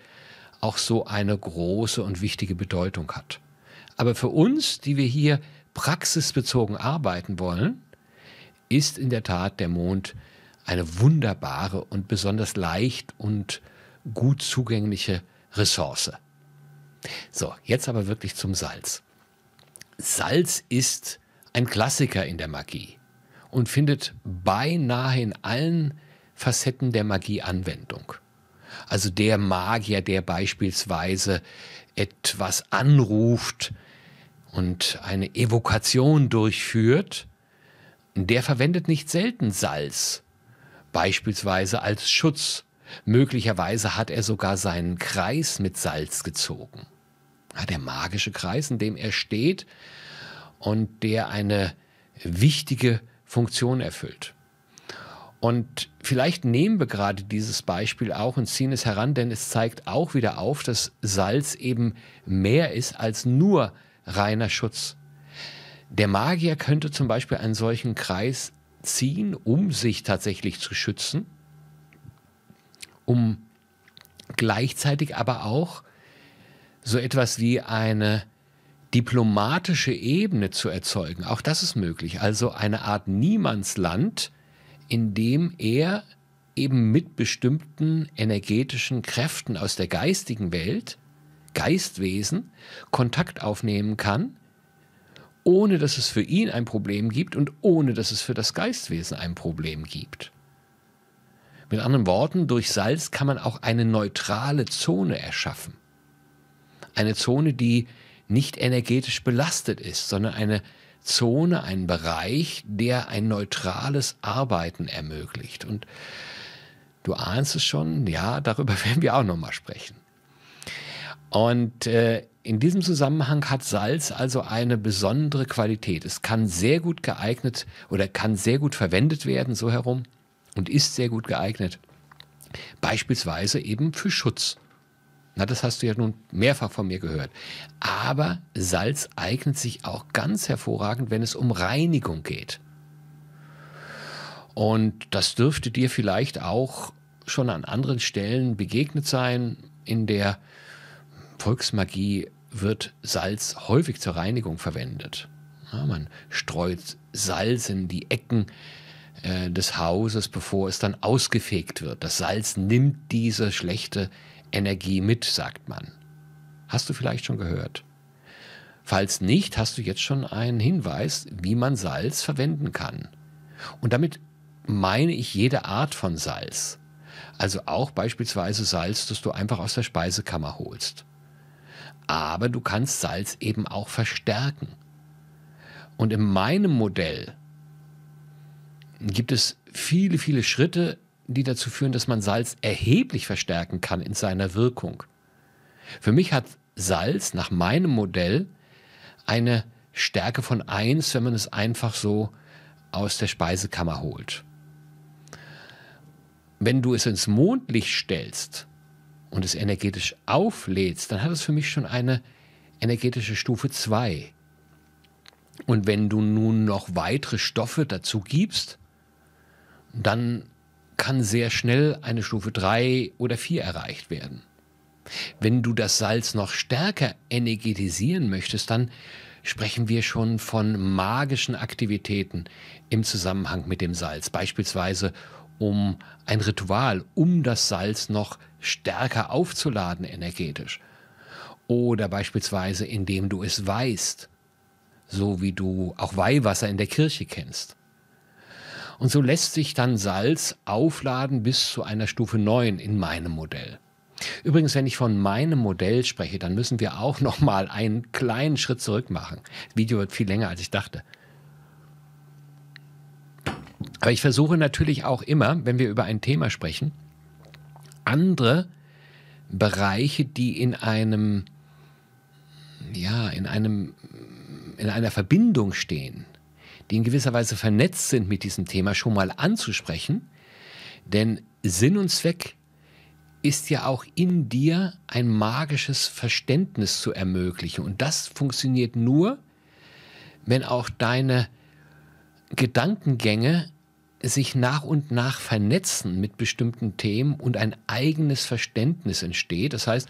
auch so eine große und wichtige Bedeutung hat. Aber für uns, die wir hier praxisbezogen arbeiten wollen, ist in der Tat der Mond eine wunderbare und besonders leicht und gut zugängliche Ressource. So, jetzt aber wirklich zum Salz. Salz ist ein Klassiker in der Magie und findet beinahe in allen Facetten der Magie Anwendung. Also der Magier, der beispielsweise etwas anruft und eine Evokation durchführt, der verwendet nicht selten Salz, beispielsweise als Schutz. Möglicherweise hat er sogar seinen Kreis mit Salz gezogen. Ja, der magische Kreis, in dem er steht und der eine wichtige Funktion erfüllt. Und vielleicht nehmen wir gerade dieses Beispiel auch und ziehen es heran, denn es zeigt auch wieder auf, dass Salz eben mehr ist als nur reiner Schutz. Der Magier könnte zum Beispiel einen solchen Kreis ziehen, um sich tatsächlich zu schützen, um gleichzeitig aber auch so etwas wie eine diplomatische Ebene zu erzeugen. Auch das ist möglich. Also eine Art Niemandsland, indem er eben mit bestimmten energetischen Kräften aus der geistigen Welt, Geistwesen, Kontakt aufnehmen kann, ohne dass es für ihn ein Problem gibt und ohne dass es für das Geistwesen ein Problem gibt. Mit anderen Worten, durch Salz kann man auch eine neutrale Zone erschaffen. Eine Zone, die nicht energetisch belastet ist, sondern eine Zone, einen Bereich, der ein neutrales Arbeiten ermöglicht. Und du ahnst es schon, ja, darüber werden wir auch nochmal sprechen. Und äh, in diesem Zusammenhang hat Salz also eine besondere Qualität. Es kann sehr gut geeignet oder kann sehr gut verwendet werden, so herum, und ist sehr gut geeignet. Beispielsweise eben für Schutz. Na, das hast du ja nun mehrfach von mir gehört. Aber Salz eignet sich auch ganz hervorragend, wenn es um Reinigung geht. Und das dürfte dir vielleicht auch schon an anderen Stellen begegnet sein. In der Volksmagie wird Salz häufig zur Reinigung verwendet. Ja, man streut Salz in die Ecken äh, des Hauses, bevor es dann ausgefegt wird. Das Salz nimmt diese schlechte Energie mit, sagt man. Hast du vielleicht schon gehört? Falls nicht, hast du jetzt schon einen Hinweis, wie man Salz verwenden kann. Und damit meine ich jede Art von Salz. Also auch beispielsweise Salz, das du einfach aus der Speisekammer holst. Aber du kannst Salz eben auch verstärken. Und in meinem Modell gibt es viele, viele Schritte, die dazu führen, dass man Salz erheblich verstärken kann in seiner Wirkung. Für mich hat Salz nach meinem Modell eine Stärke von 1, wenn man es einfach so aus der Speisekammer holt. Wenn du es ins Mondlicht stellst und es energetisch auflädst, dann hat es für mich schon eine energetische Stufe 2. Und wenn du nun noch weitere Stoffe dazu gibst, dann kann sehr schnell eine Stufe 3 oder 4 erreicht werden. Wenn du das Salz noch stärker energetisieren möchtest, dann sprechen wir schon von magischen Aktivitäten im Zusammenhang mit dem Salz, beispielsweise um ein Ritual, um das Salz noch stärker aufzuladen energetisch. Oder beispielsweise indem du es weißt, so wie du auch Weihwasser in der Kirche kennst. Und so lässt sich dann Salz aufladen bis zu einer Stufe 9 in meinem Modell. Übrigens, wenn ich von meinem Modell spreche, dann müssen wir auch noch mal einen kleinen Schritt zurück machen. Das Video wird viel länger, als ich dachte. Aber ich versuche natürlich auch immer, wenn wir über ein Thema sprechen, andere Bereiche, die in einem, ja, in einem, in einer Verbindung stehen, die in gewisser Weise vernetzt sind mit diesem Thema, schon mal anzusprechen. Denn Sinn und Zweck ist ja auch in dir ein magisches Verständnis zu ermöglichen. Und das funktioniert nur, wenn auch deine Gedankengänge sich nach und nach vernetzen mit bestimmten Themen und ein eigenes Verständnis entsteht. Das heißt,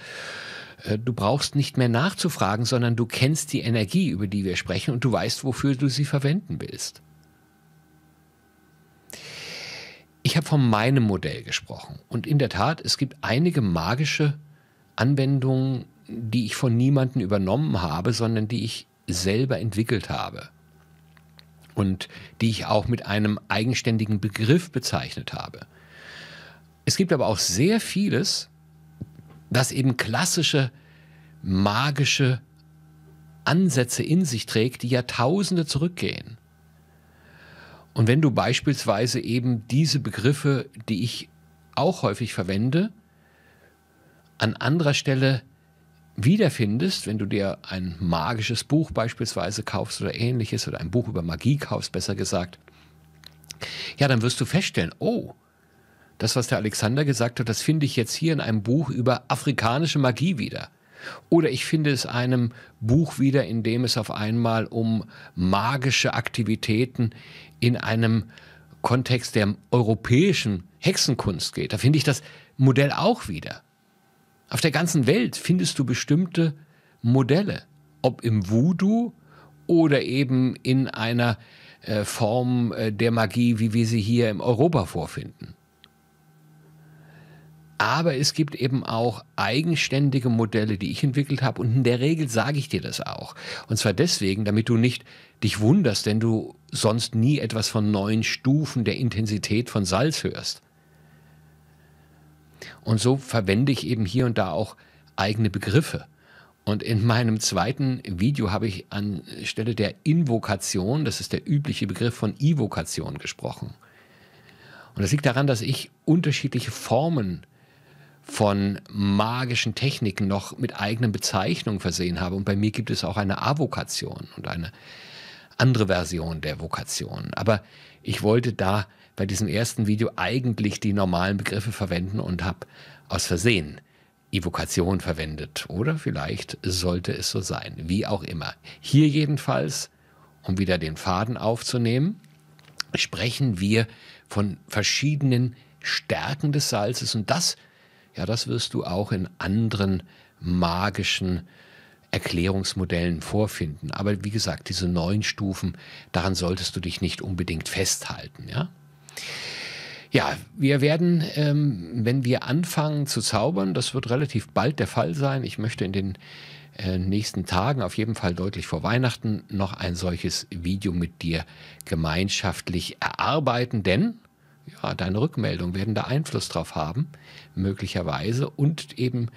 äh, du brauchst nicht mehr nachzufragen, sondern du kennst die Energie, über die wir sprechen und du weißt, wofür du sie verwenden willst. Ich habe von meinem Modell gesprochen und in der Tat, es gibt einige magische Anwendungen, die ich von niemandem übernommen habe, sondern die ich selber entwickelt habe und die ich auch mit einem eigenständigen Begriff bezeichnet habe. Es gibt aber auch sehr vieles, das eben klassische magische Ansätze in sich trägt, die Jahrtausende zurückgehen. Und wenn du beispielsweise eben diese Begriffe, die ich auch häufig verwende, an anderer Stelle wiederfindest, wenn du dir ein magisches Buch beispielsweise kaufst oder ähnliches oder ein Buch über Magie kaufst, besser gesagt, ja, dann wirst du feststellen, oh, das, was der Alexander gesagt hat, das finde ich jetzt hier in einem Buch über afrikanische Magie wieder. Oder ich finde es einem Buch wieder, in dem es auf einmal um magische Aktivitäten in einem Kontext der europäischen Hexenkunst geht. Da finde ich das Modell auch wieder. Auf der ganzen Welt findest du bestimmte Modelle, ob im Voodoo oder eben in einer äh, Form äh, der Magie, wie wir sie hier im Europa vorfinden. Aber es gibt eben auch eigenständige Modelle, die ich entwickelt habe. Und in der Regel sage ich dir das auch. Und zwar deswegen, damit du nicht dich wunderst, denn du sonst nie etwas von neuen Stufen der Intensität von Salz hörst. Und so verwende ich eben hier und da auch eigene Begriffe. Und in meinem zweiten Video habe ich anstelle der Invokation, das ist der übliche Begriff von Evokation, gesprochen. Und das liegt daran, dass ich unterschiedliche Formen von magischen Techniken noch mit eigenen Bezeichnungen versehen habe. Und bei mir gibt es auch eine Avokation und eine andere Version der Vokation. Aber ich wollte da bei diesem ersten Video eigentlich die normalen Begriffe verwenden und habe aus Versehen Evokation verwendet. Oder vielleicht sollte es so sein, wie auch immer. Hier jedenfalls, um wieder den Faden aufzunehmen, sprechen wir von verschiedenen Stärken des Salzes und das ja, das wirst du auch in anderen magischen Erklärungsmodellen vorfinden. Aber wie gesagt, diese neun Stufen, daran solltest du dich nicht unbedingt festhalten. Ja, ja wir werden, ähm, wenn wir anfangen zu zaubern, das wird relativ bald der Fall sein. Ich möchte in den äh, nächsten Tagen, auf jeden Fall deutlich vor Weihnachten, noch ein solches Video mit dir gemeinschaftlich erarbeiten, denn ja, deine Rückmeldung werden da Einfluss drauf haben, möglicherweise, und eben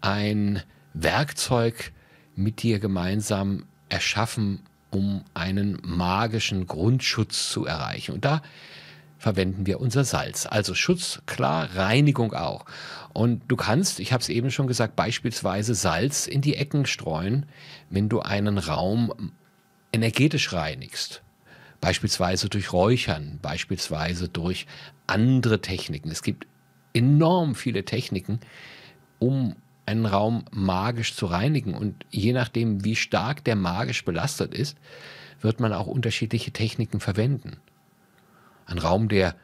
ein Werkzeug mit dir gemeinsam erschaffen, um einen magischen Grundschutz zu erreichen. Und da verwenden wir unser Salz. Also Schutz, klar, Reinigung auch. Und du kannst, ich habe es eben schon gesagt, beispielsweise Salz in die Ecken streuen, wenn du einen Raum energetisch reinigst beispielsweise durch Räuchern, beispielsweise durch andere Techniken. Es gibt enorm viele Techniken, um einen Raum magisch zu reinigen. Und je nachdem, wie stark der magisch belastet ist, wird man auch unterschiedliche Techniken verwenden. Ein Raum, der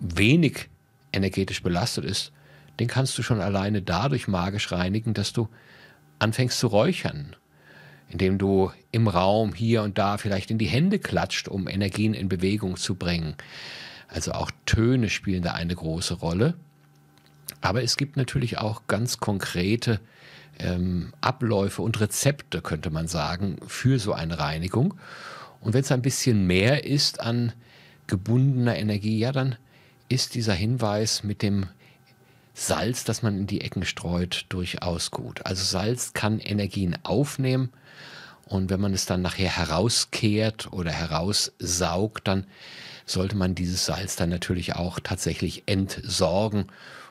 wenig energetisch belastet ist, den kannst du schon alleine dadurch magisch reinigen, dass du anfängst zu räuchern indem du im Raum hier und da vielleicht in die Hände klatscht, um Energien in Bewegung zu bringen. Also auch Töne spielen da eine große Rolle. Aber es gibt natürlich auch ganz konkrete ähm, Abläufe und Rezepte, könnte man sagen, für so eine Reinigung. Und wenn es ein bisschen mehr ist an gebundener Energie, ja, dann ist dieser Hinweis mit dem Salz, das man in die Ecken streut, durchaus gut. Also Salz kann Energien aufnehmen und wenn man es dann nachher herauskehrt oder heraussaugt, dann sollte man dieses Salz dann natürlich auch tatsächlich entsorgen.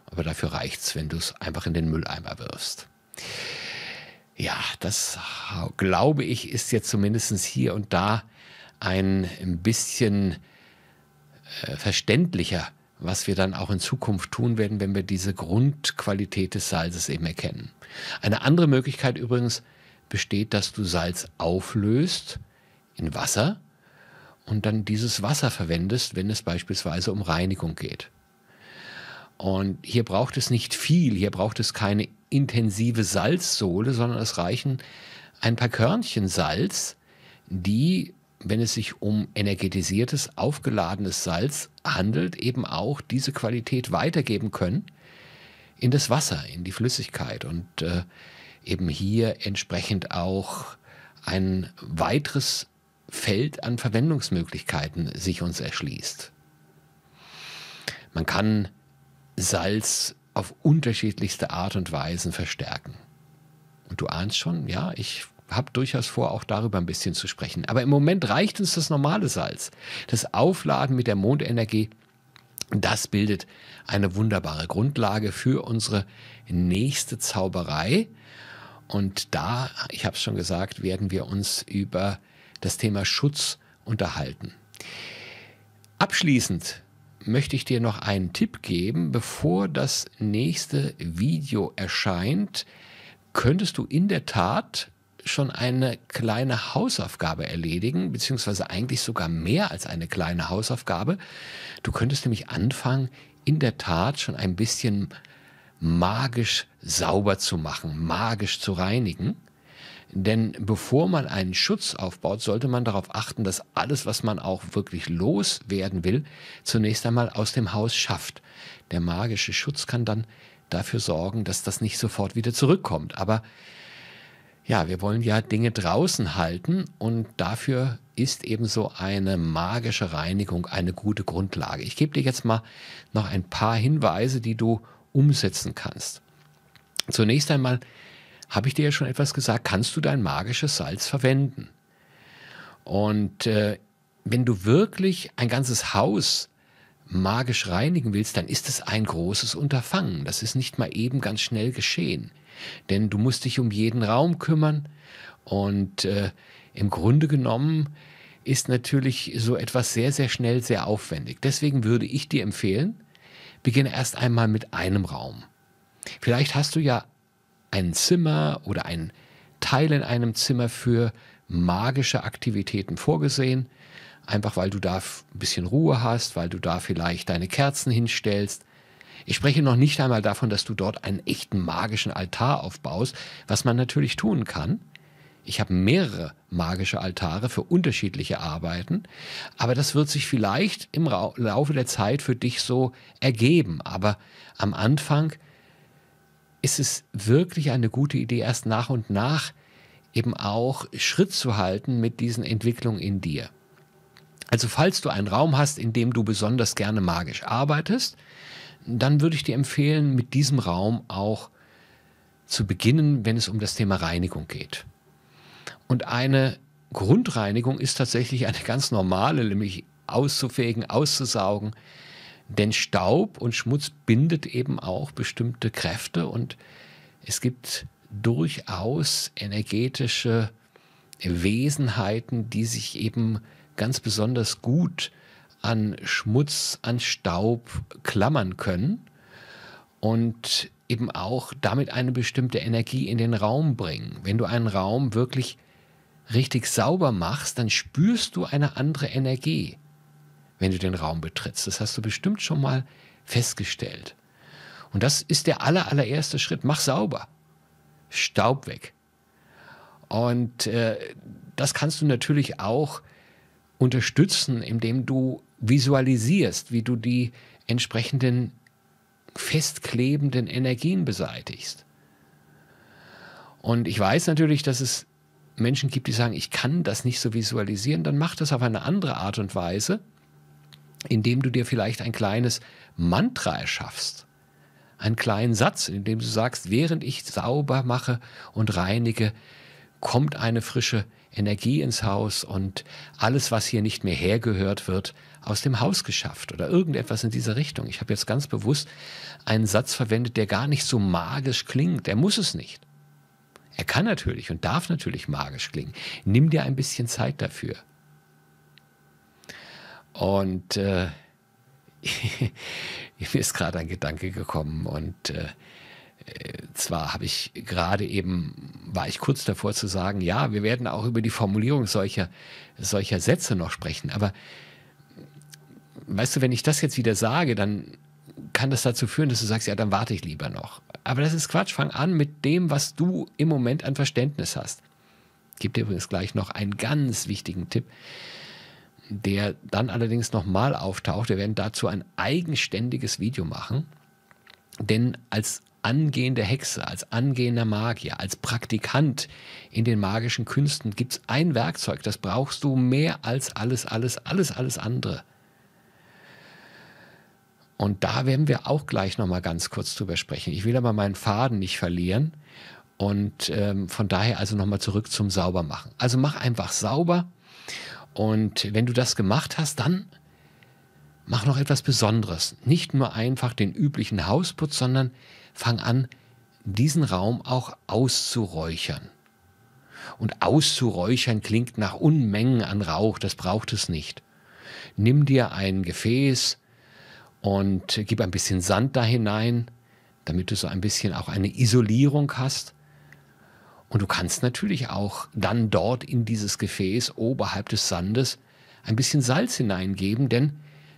Aber dafür reicht es, wenn du es einfach in den Mülleimer wirfst. Ja, das glaube ich ist jetzt zumindest hier und da ein bisschen äh, verständlicher was wir dann auch in Zukunft tun werden, wenn wir diese Grundqualität des Salzes eben erkennen. Eine andere Möglichkeit übrigens besteht, dass du Salz auflöst in Wasser und dann dieses Wasser verwendest, wenn es beispielsweise um Reinigung geht. Und hier braucht es nicht viel, hier braucht es keine intensive Salzsohle, sondern es reichen ein paar Körnchen Salz, die wenn es sich um energetisiertes, aufgeladenes Salz handelt, eben auch diese Qualität weitergeben können in das Wasser, in die Flüssigkeit und äh, eben hier entsprechend auch ein weiteres Feld an Verwendungsmöglichkeiten sich uns erschließt. Man kann Salz auf unterschiedlichste Art und Weisen verstärken. Und du ahnst schon, ja, ich habe durchaus vor, auch darüber ein bisschen zu sprechen. Aber im Moment reicht uns das normale Salz. Das Aufladen mit der Mondenergie, das bildet eine wunderbare Grundlage für unsere nächste Zauberei. Und da, ich habe es schon gesagt, werden wir uns über das Thema Schutz unterhalten. Abschließend möchte ich dir noch einen Tipp geben, bevor das nächste Video erscheint, könntest du in der Tat schon eine kleine Hausaufgabe erledigen, beziehungsweise eigentlich sogar mehr als eine kleine Hausaufgabe. Du könntest nämlich anfangen, in der Tat schon ein bisschen magisch sauber zu machen, magisch zu reinigen. Denn bevor man einen Schutz aufbaut, sollte man darauf achten, dass alles, was man auch wirklich loswerden will, zunächst einmal aus dem Haus schafft. Der magische Schutz kann dann dafür sorgen, dass das nicht sofort wieder zurückkommt. Aber ja, wir wollen ja Dinge draußen halten und dafür ist eben so eine magische Reinigung eine gute Grundlage. Ich gebe dir jetzt mal noch ein paar Hinweise, die du umsetzen kannst. Zunächst einmal habe ich dir ja schon etwas gesagt, kannst du dein magisches Salz verwenden? Und äh, wenn du wirklich ein ganzes Haus magisch reinigen willst, dann ist es ein großes Unterfangen. Das ist nicht mal eben ganz schnell geschehen. Denn du musst dich um jeden Raum kümmern. Und äh, im Grunde genommen ist natürlich so etwas sehr, sehr schnell, sehr aufwendig. Deswegen würde ich dir empfehlen, beginne erst einmal mit einem Raum. Vielleicht hast du ja ein Zimmer oder ein Teil in einem Zimmer für magische Aktivitäten vorgesehen einfach weil du da ein bisschen Ruhe hast, weil du da vielleicht deine Kerzen hinstellst, ich spreche noch nicht einmal davon, dass du dort einen echten magischen Altar aufbaust, was man natürlich tun kann. Ich habe mehrere magische Altare für unterschiedliche Arbeiten, aber das wird sich vielleicht im Laufe der Zeit für dich so ergeben. Aber am Anfang ist es wirklich eine gute Idee, erst nach und nach eben auch Schritt zu halten mit diesen Entwicklungen in dir. Also falls du einen Raum hast, in dem du besonders gerne magisch arbeitest, dann würde ich dir empfehlen, mit diesem Raum auch zu beginnen, wenn es um das Thema Reinigung geht. Und eine Grundreinigung ist tatsächlich eine ganz normale, nämlich auszufegen, auszusaugen. Denn Staub und Schmutz bindet eben auch bestimmte Kräfte und es gibt durchaus energetische Wesenheiten, die sich eben ganz besonders gut an Schmutz, an Staub klammern können und eben auch damit eine bestimmte Energie in den Raum bringen. Wenn du einen Raum wirklich richtig sauber machst, dann spürst du eine andere Energie, wenn du den Raum betrittst. Das hast du bestimmt schon mal festgestellt. Und das ist der aller, allererste Schritt. Mach sauber. Staub weg. Und äh, das kannst du natürlich auch unterstützen, indem du visualisierst, wie du die entsprechenden festklebenden Energien beseitigst. Und ich weiß natürlich, dass es Menschen gibt, die sagen, ich kann das nicht so visualisieren, dann mach das auf eine andere Art und Weise, indem du dir vielleicht ein kleines Mantra erschaffst. Einen kleinen Satz, in dem du sagst, während ich sauber mache und reinige, kommt eine frische Energie ins Haus und alles, was hier nicht mehr hergehört wird, aus dem Haus geschafft oder irgendetwas in dieser Richtung. Ich habe jetzt ganz bewusst einen Satz verwendet, der gar nicht so magisch klingt. Er muss es nicht. Er kann natürlich und darf natürlich magisch klingen. Nimm dir ein bisschen Zeit dafür. Und äh, mir ist gerade ein Gedanke gekommen und äh, äh, zwar habe ich gerade eben, war ich kurz davor zu sagen, ja, wir werden auch über die Formulierung solcher, solcher Sätze noch sprechen, aber weißt du, wenn ich das jetzt wieder sage, dann kann das dazu führen, dass du sagst, ja, dann warte ich lieber noch. Aber das ist Quatsch. Fang an mit dem, was du im Moment an Verständnis hast. Gibt dir übrigens gleich noch einen ganz wichtigen Tipp, der dann allerdings nochmal auftaucht. Wir werden dazu ein eigenständiges Video machen. Denn als angehende Hexe, als angehender Magier, als Praktikant in den magischen Künsten gibt es ein Werkzeug, das brauchst du mehr als alles, alles, alles, alles andere. Und da werden wir auch gleich nochmal ganz kurz drüber sprechen. Ich will aber meinen Faden nicht verlieren. Und ähm, von daher also nochmal zurück zum Saubermachen. Also mach einfach sauber. Und wenn du das gemacht hast, dann mach noch etwas Besonderes. Nicht nur einfach den üblichen Hausputz, sondern fang an, diesen Raum auch auszuräuchern. Und auszuräuchern klingt nach Unmengen an Rauch, das braucht es nicht. Nimm dir ein Gefäß, und gib ein bisschen Sand da hinein, damit du so ein bisschen auch eine Isolierung hast. Und du kannst natürlich auch dann dort in dieses Gefäß oberhalb des Sandes ein bisschen Salz hineingeben, denn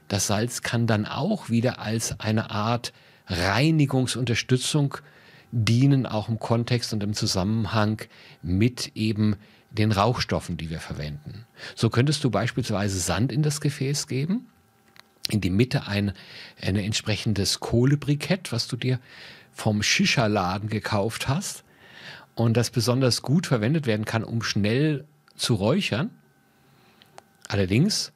das Salz kann dann auch wieder als eine Art Reinigungsunterstützung dienen, auch im Kontext und im Zusammenhang mit eben den Rauchstoffen, die wir verwenden. So könntest du beispielsweise Sand in das Gefäß geben in die Mitte ein, ein entsprechendes Kohlebrikett, was du dir vom Shisha-Laden gekauft hast und das besonders gut verwendet werden kann, um schnell zu räuchern. Allerdings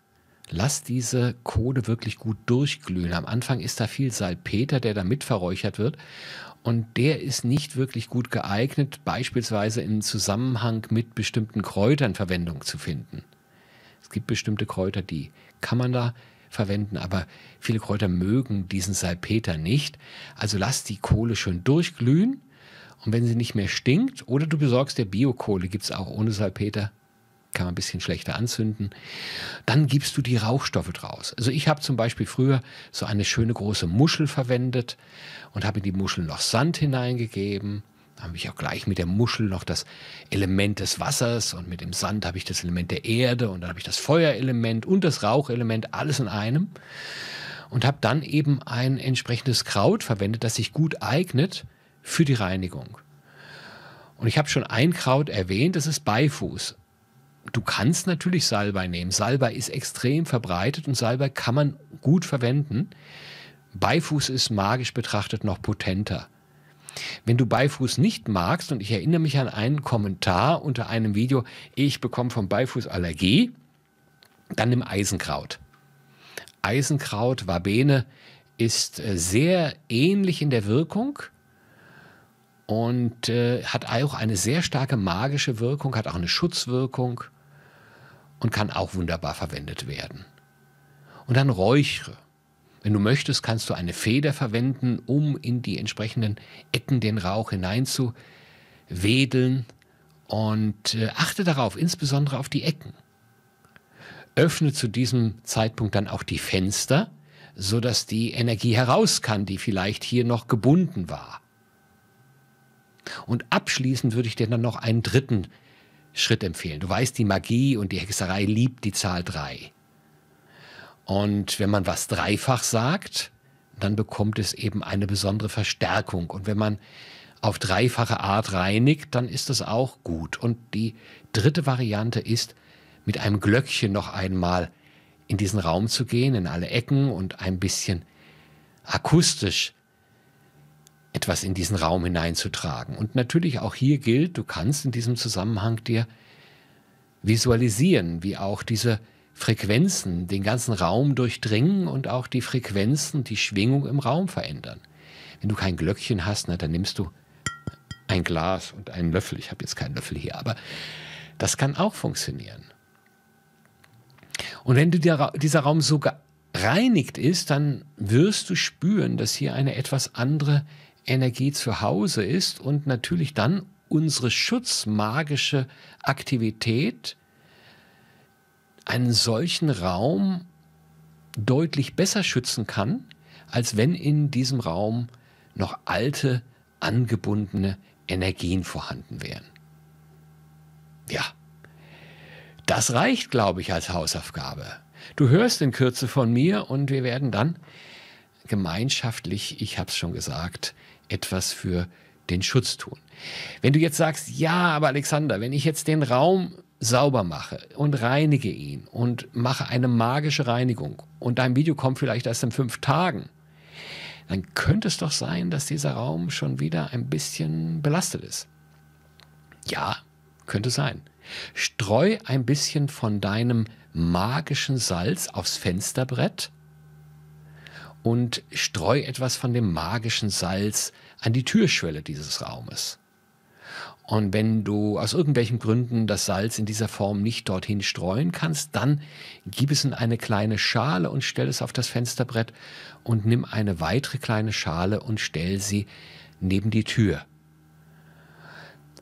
lass diese Kohle wirklich gut durchglühen. Am Anfang ist da viel Salpeter, der da mit verräuchert wird. Und der ist nicht wirklich gut geeignet, beispielsweise im Zusammenhang mit bestimmten Kräutern Verwendung zu finden. Es gibt bestimmte Kräuter, die kann man da verwenden, aber viele Kräuter mögen diesen Salpeter nicht. Also lass die Kohle schön durchglühen und wenn sie nicht mehr stinkt, oder du besorgst dir Biokohle, gibt es auch ohne Salpeter, kann man ein bisschen schlechter anzünden. Dann gibst du die Rauchstoffe draus. Also ich habe zum Beispiel früher so eine schöne große Muschel verwendet und habe in die Muschel noch Sand hineingegeben habe ich auch gleich mit der Muschel noch das Element des Wassers und mit dem Sand habe ich das Element der Erde und dann habe ich das Feuerelement und das Rauchelement, alles in einem. Und habe dann eben ein entsprechendes Kraut verwendet, das sich gut eignet für die Reinigung. Und ich habe schon ein Kraut erwähnt, das ist Beifuß. Du kannst natürlich Salbei nehmen. Salbei ist extrem verbreitet und Salbei kann man gut verwenden. Beifuß ist magisch betrachtet noch potenter wenn du Beifuß nicht magst, und ich erinnere mich an einen Kommentar unter einem Video, ich bekomme vom Beifuß Allergie, dann nimm Eisenkraut. Eisenkraut, Vabene, ist äh, sehr ähnlich in der Wirkung und äh, hat auch eine sehr starke magische Wirkung, hat auch eine Schutzwirkung und kann auch wunderbar verwendet werden. Und dann Räuchere. Wenn du möchtest, kannst du eine Feder verwenden, um in die entsprechenden Ecken den Rauch hineinzuwedeln. Und äh, achte darauf, insbesondere auf die Ecken. Öffne zu diesem Zeitpunkt dann auch die Fenster, sodass die Energie heraus kann, die vielleicht hier noch gebunden war. Und abschließend würde ich dir dann noch einen dritten Schritt empfehlen. Du weißt, die Magie und die Hexerei liebt die Zahl 3. Und wenn man was dreifach sagt, dann bekommt es eben eine besondere Verstärkung. Und wenn man auf dreifache Art reinigt, dann ist das auch gut. Und die dritte Variante ist, mit einem Glöckchen noch einmal in diesen Raum zu gehen, in alle Ecken und ein bisschen akustisch etwas in diesen Raum hineinzutragen. Und natürlich auch hier gilt, du kannst in diesem Zusammenhang dir visualisieren, wie auch diese Frequenzen den ganzen Raum durchdringen und auch die Frequenzen, die Schwingung im Raum verändern. Wenn du kein Glöckchen hast, na, dann nimmst du ein Glas und einen Löffel. Ich habe jetzt keinen Löffel hier, aber das kann auch funktionieren. Und wenn dir, dieser Raum so gereinigt ist, dann wirst du spüren, dass hier eine etwas andere Energie zu Hause ist und natürlich dann unsere schutzmagische Aktivität einen solchen Raum deutlich besser schützen kann, als wenn in diesem Raum noch alte, angebundene Energien vorhanden wären. Ja, das reicht, glaube ich, als Hausaufgabe. Du hörst in Kürze von mir und wir werden dann gemeinschaftlich, ich habe es schon gesagt, etwas für den Schutz tun. Wenn du jetzt sagst, ja, aber Alexander, wenn ich jetzt den Raum sauber mache und reinige ihn und mache eine magische Reinigung und dein Video kommt vielleicht erst in fünf Tagen, dann könnte es doch sein, dass dieser Raum schon wieder ein bisschen belastet ist. Ja, könnte sein. Streu ein bisschen von deinem magischen Salz aufs Fensterbrett und streu etwas von dem magischen Salz an die Türschwelle dieses Raumes. Und wenn du aus irgendwelchen Gründen das Salz in dieser Form nicht dorthin streuen kannst, dann gib es in eine kleine Schale und stell es auf das Fensterbrett und nimm eine weitere kleine Schale und stell sie neben die Tür.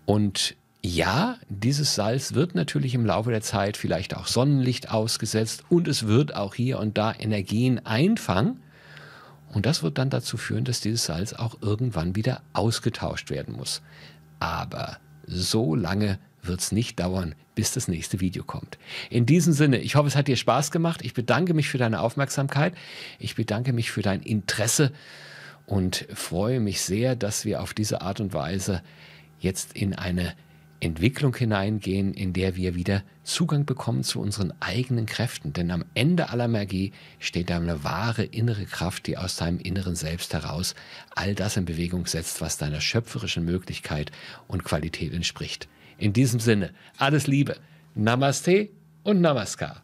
Und ja, dieses Salz wird natürlich im Laufe der Zeit vielleicht auch Sonnenlicht ausgesetzt und es wird auch hier und da Energien einfangen. Und das wird dann dazu führen, dass dieses Salz auch irgendwann wieder ausgetauscht werden muss aber so lange wird es nicht dauern, bis das nächste Video kommt. In diesem Sinne, ich hoffe, es hat dir Spaß gemacht. Ich bedanke mich für deine Aufmerksamkeit. Ich bedanke mich für dein Interesse und freue mich sehr, dass wir auf diese Art und Weise jetzt in eine Entwicklung hineingehen, in der wir wieder Zugang bekommen zu unseren eigenen Kräften. Denn am Ende aller Magie steht da eine wahre innere Kraft, die aus deinem inneren Selbst heraus all das in Bewegung setzt, was deiner schöpferischen Möglichkeit und Qualität entspricht. In diesem Sinne, alles Liebe, Namaste und Namaskar.